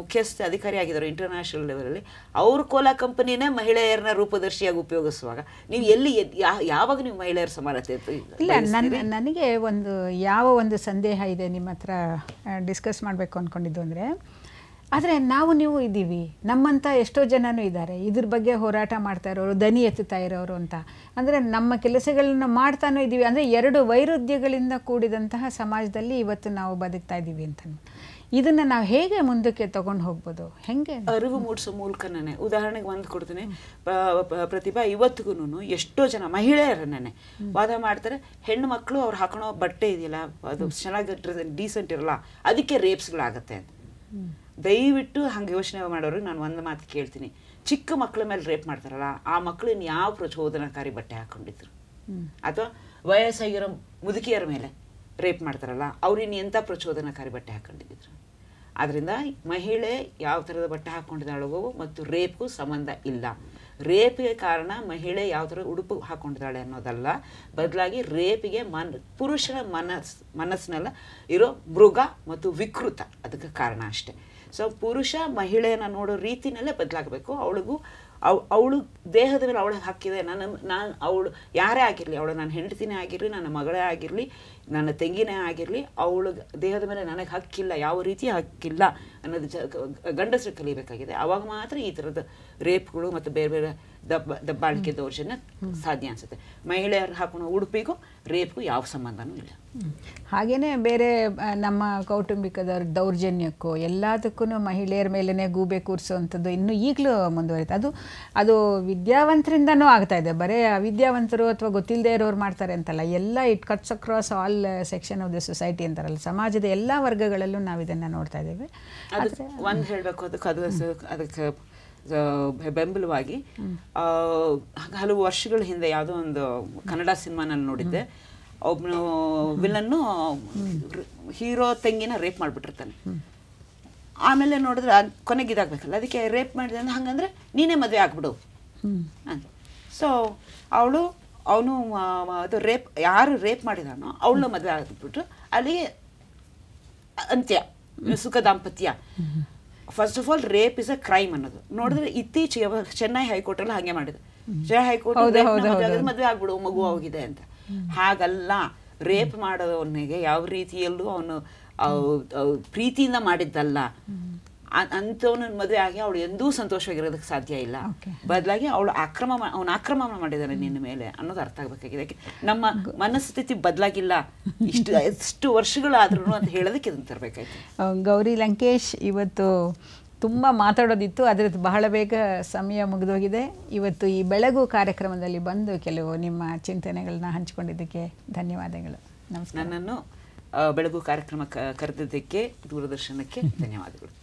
ಮುಖ್ಯಸ್ಥ ಅಧಿಕಾರಿ ಆಗಿದ್ದಾರೆ ಇಂಟರ್ನ್ಯಾಷನಲ್ ಲೆವೆಲಲ್ಲಿ ಅವರು ಕೋಲಾ ಕಂಪನಿನೇ ಮಹಿಳೆಯರನ್ನ ರೂಪದರ್ಶಿಯಾಗಿ ಉಪಯೋಗಿಸುವಾಗ ನೀವು ಎಲ್ಲಿ ಯಾವಾಗ ನೀವು ಮಹಿಳೆಯರ ಸಮಾನತೆ ಇಲ್ಲ ನನ್ನ ನನಗೆ ಒಂದು ಯಾವ ಒಂದು ಸಂದೇಹ ಇದೆ ನಿಮ್ಮ ಹತ್ರ ಡಿಸ್ಕಸ್ ಮಾಡಬೇಕು ಅಂದ್ಕೊಂಡಿದ್ದು ಅಂದರೆ ಆದರೆ ನಾವು ನೀವು ಇದ್ದೀವಿ ನಮ್ಮಂಥ ಎಷ್ಟೋ ಜನನೂ ಇದ್ದಾರೆ ಇದ್ರ ಬಗ್ಗೆ ಹೋರಾಟ ಮಾಡ್ತಾ ಇರೋರು ದನಿ ಎತ್ತುತ್ತಾ ಇರೋರು ಅಂತ ಅಂದರೆ ನಮ್ಮ ಕೆಲಸಗಳನ್ನ ಮಾಡ್ತಾನೂ ಇದ್ದೀವಿ ಅಂದರೆ ಎರಡು ವೈರುಧ್ಯಗಳಿಂದ ಕೂಡಿದಂತಹ ಸಮಾಜದಲ್ಲಿ ಇವತ್ತು ನಾವು ಬದುಕ್ತಾ ಇದ್ದೀವಿ ಅಂತ ಇದನ್ನ ನಾವು ಹೇಗೆ ಮುಂದಕ್ಕೆ ತಗೊಂಡು ಹೋಗ್ಬೋದು ಹೆಂಗೆ ಅರಿವು ಮೂಡಿಸೋ ನಾನೇ ಉದಾಹರಣೆಗೆ ಒಂದು ಕೊಡ್ತೀನಿ ಪ್ರತಿಭಾ ಇವತ್ತಿಗೂ ಎಷ್ಟೋ ಜನ ನಾನೇ ವಾದ ಮಾಡ್ತಾರೆ ಹೆಣ್ಣು ಮಕ್ಕಳು ಅವ್ರು ಹಾಕೊಳೋ ಬಟ್ಟೆ ಇದೆಯಲ್ಲ ಅದು ಚೆನ್ನಾಗಿ ಡೀಸೆಂಟ್ ಇರಲ್ಲ ಅದಕ್ಕೆ ರೇಪ್ಸ್ಗಳಾಗತ್ತೆ ಅಂತ ದಯವಿಟ್ಟು ಹಂಗೆ ಯೋಚನೆ ಮಾಡೋರಿಗೆ ನಾನು ಒಂದು ಮಾತು ಕೇಳ್ತೀನಿ ಚಿಕ್ಕ ಮಕ್ಕಳ ಮೇಲೆ ರೇಪ್ ಮಾಡ್ತಾರಲ್ಲ ಆ ಮಕ್ಕಳನ್ನ ಯಾವ ಪ್ರಚೋದನಕಾರಿ ಬಟ್ಟೆ ಹಾಕೊಂಡಿದ್ರು ಅಥವಾ ವಯಸ್ಸಾಗಿರೋ ಮುದುಕಿಯರ ಮೇಲೆ ರೇಪ್ ಮಾಡ್ತಾರಲ್ಲ ಅವ್ರಿನ್ ಎಂಥ ಪ್ರಚೋದನಕಾರಿ ಬಟ್ಟೆ ಹಾಕೊಂಡಿದ್ರು ಆದ್ದರಿಂದ ಮಹಿಳೆ ಯಾವ ಥರದ ಬಟ್ಟೆ ಹಾಕ್ಕೊಂಡಿದ್ದಾಳೋ ಮತ್ತು ರೇಪು ಸಂಬಂಧ ಇಲ್ಲ ರೇಪಿಗೆ ಕಾರಣ ಮಹಿಳೆ ಯಾವ ಥರ ಉಡುಪು ಹಾಕ್ಕೊಂಡಿದ್ದಾಳೆ ಅನ್ನೋದಲ್ಲ ಬದಲಾಗಿ ರೇಪಿಗೆ ಮನ್ ಪುರುಷನ ಮನಸ್ ಮನಸ್ಸಿನಲ್ಲ ಇರೋ ಮೃಗ ಮತ್ತು ವಿಕೃತ ಅದಕ್ಕೆ ಕಾರಣ ಅಷ್ಟೆ ಸೊ ಪುರುಷ ಮಹಿಳೆಯನ್ನು ನೋಡೋ ರೀತಿನಲ್ಲೇ ಬದಲಾಗಬೇಕು ಅವಳಿಗೂ ಅವ್ ಅವಳು ದೇಹದ ಮೇಲೆ ಅವಳಿಗೆ ಹಾಕಿದೆ ನಾನು ನಾನು ಅವಳು ಯಾರೇ ಆಗಿರಲಿ ಅವಳು ನಾನು ಹೆಂಡತಿನೇ ಆಗಿರಲಿ ನನ್ನ ಮಗಳೇ ಆಗಿರಲಿ ನನ್ನ ತೆಂಗಿನೇ ಆಗಿರಲಿ ಅವಳು ದೇಹದ ಮೇಲೆ ನನಗೆ ಹಕ್ಕಿಲ್ಲ ಯಾವ ರೀತಿ ಹಕ್ಕಿಲ್ಲ ಅನ್ನೋದು ಜ ಗಂಡಸರು ಕಲಿಬೇಕಾಗಿದೆ ಆವಾಗ ಮಾತ್ರ ಈ ಥರದ ರೇಪ್ಗಳು ಮತ್ತು ಬೇರೆ ಬೇರೆ ದಬ್ಬ ದಬ್ಬಾಳಿಕೆ ದೌರ್ಜನ್ಯ ಸಾಧ್ಯ ಅನಿಸುತ್ತೆ ಮಹಿಳೆಯರು ಹಾಕೊಂಡು ಉಡುಪಿಗೂ ರೇಪ್ಗೂ ಯಾವ ಸಂಬಂಧನೂ ಇಲ್ಲ ಹಾಗೆಯೇ ಬೇರೆ ನಮ್ಮ ಕೌಟುಂಬಿಕದ ದೌರ್ಜನ್ಯಕ್ಕೂ ಎಲ್ಲದಕ್ಕೂ ಮಹಿಳೆಯರ ಮೇಲೇ ಗೂಬೆ ಕೂರಿಸುವಂಥದ್ದು ಇನ್ನೂ ಈಗಲೂ ಮುಂದುವರಿಯುತ್ತೆ ಅದು ಅದು ವಿದ್ಯಾವಂತರಿಂದನೂ ಆಗ್ತಾ ಇದೆ ಬರೀ ವಿದ್ಯಾವಂತರು ಅಥವಾ ಗೊತ್ತಿಲ್ಲದೆ ಇರೋರು ಮಾಡ್ತಾರೆ ಅಂತಲ್ಲ ಎಲ್ಲ it cuts across all section of the society ಅಂತಾರಲ್ಲ ಸಮಾಜದ ಎಲ್ಲ ವರ್ಗಗಳಲ್ಲೂ ನಾವು ಇದನ್ನ ನೋಡ್ತಾ ಇದ್ದೇವೆ ಒಂದು ಹೇಳಬೇಕು ಅದಕ್ಕೆ ಅದು ಅದಕ್ಕೆ ಬೆಂಬಲವಾಗಿ ಹಲವು ವರ್ಷಗಳ ಹಿಂದೆ ಯಾವುದೋ ಒಂದು ಕನ್ನಡ ಸಿನಿಮಾನಲ್ಲಿ ನೋಡಿದ್ದೆ ಒಬ್ನು ವಿಲನ್ನು ಹೀರೋ ತೆಂಗಿನ ರೇಪ್ ಮಾಡಿಬಿಟ್ಟಿರ್ತಾನೆ ಆಮೇಲೆ ನೋಡಿದ್ರೆ ಕೊನೆಗೆ ಇದಾಗಬೇಕಲ್ಲ ಅದಕ್ಕೆ ರೇಪ್ ಮಾಡಿದೆ ಹಂಗಂದ್ರೆ ನೀನೇ ಮದುವೆ ಆಗ್ಬಿಡು ಅಂತ ಸೊ ಅವಳು ಅವನು ಅದು ರೇಪ್ ಯಾರು ರೇಪ್ ಮಾಡಿದಾನೋ ಅವಳನ್ನ ಮದುವೆ ಆಗಿಬಿಟ್ಟು ಅಲ್ಲಿ ಅಂತ್ಯ ಸುಖ ದಾಂಪತ್ಯ first of all rape is a crime ಅನ್ನೋದು ನೋಡಿದ್ರೆ ಇತ್ತೀಚೆಗೆ ಚೆನ್ನೈ ಹೈಕೋರ್ಟ್ ಅಲ್ಲಿ ಹಾಗೆ ಮಾಡಿದೆ ಚೆನ್ನೈ ಹೈಕೋರ್ಟ್ ಮದುವೆ ಆಗ್ಬಿಡು ಮಗು ಹೋಗಿದೆ ಅಂತ ಹಾಗಲ್ಲ ರೇಪ್ ಮಾಡೋದವನಿಗೆ ಯಾವ ರೀತಿಯಲ್ಲೂ ಅವನು ಪ್ರೀತಿಯಿಂದ ಮಾಡಿದ್ದಲ್ಲ ಅಂಥವನ ಮದುವೆ ಆಗಿ ಅವಳು ಎಂದೂ ಸಂತೋಷವಾಗಿರೋದಕ್ಕೆ ಸಾಧ್ಯ ಇಲ್ಲ ಬದಲಾಗಿ ಅವಳು ಆಕ್ರಮ ಅವನು ಆಕ್ರಮಣ ಮಾಡಿದ್ದಾನೆ ನಿನ್ನ ಮೇಲೆ ಅನ್ನೋದು ಅರ್ಥ ಆಗಬೇಕಾಗಿದೆ ನಮ್ಮ ಮನಸ್ಥಿತಿ ಬದಲಾಗಿಲ್ಲ ಇಷ್ಟು ಎಷ್ಟು ವರ್ಷಗಳಾದ್ರೂ ಅಂತ ಹೇಳೋದಕ್ಕೆ ಇದನ್ನು ತರಬೇಕಾಯ್ತು ಗೌರಿ ಲಂಕೇಶ್ ಇವತ್ತು ತುಂಬ ಮಾತಾಡೋದಿತ್ತು ಅದರದ್ದು ಬಹಳ ಬೇಗ ಸಮಯ ಮುಗಿದೋಗಿದೆ ಇವತ್ತು ಈ ಬೆಳಗು ಕಾರ್ಯಕ್ರಮದಲ್ಲಿ ಬಂದು ಕೆಲವು ನಿಮ್ಮ ಚಿಂತನೆಗಳನ್ನ ಹಂಚಿಕೊಂಡಿದ್ದಕ್ಕೆ ಧನ್ಯವಾದಗಳು ನಮಸ್ಕಾರ ನನ್ನನ್ನು ಬೆಳಗು ಕಾರ್ಯಕ್ರಮ ಕರೆದಿದ್ದಕ್ಕೆ ದೂರದರ್ಶನಕ್ಕೆ ಧನ್ಯವಾದಗಳು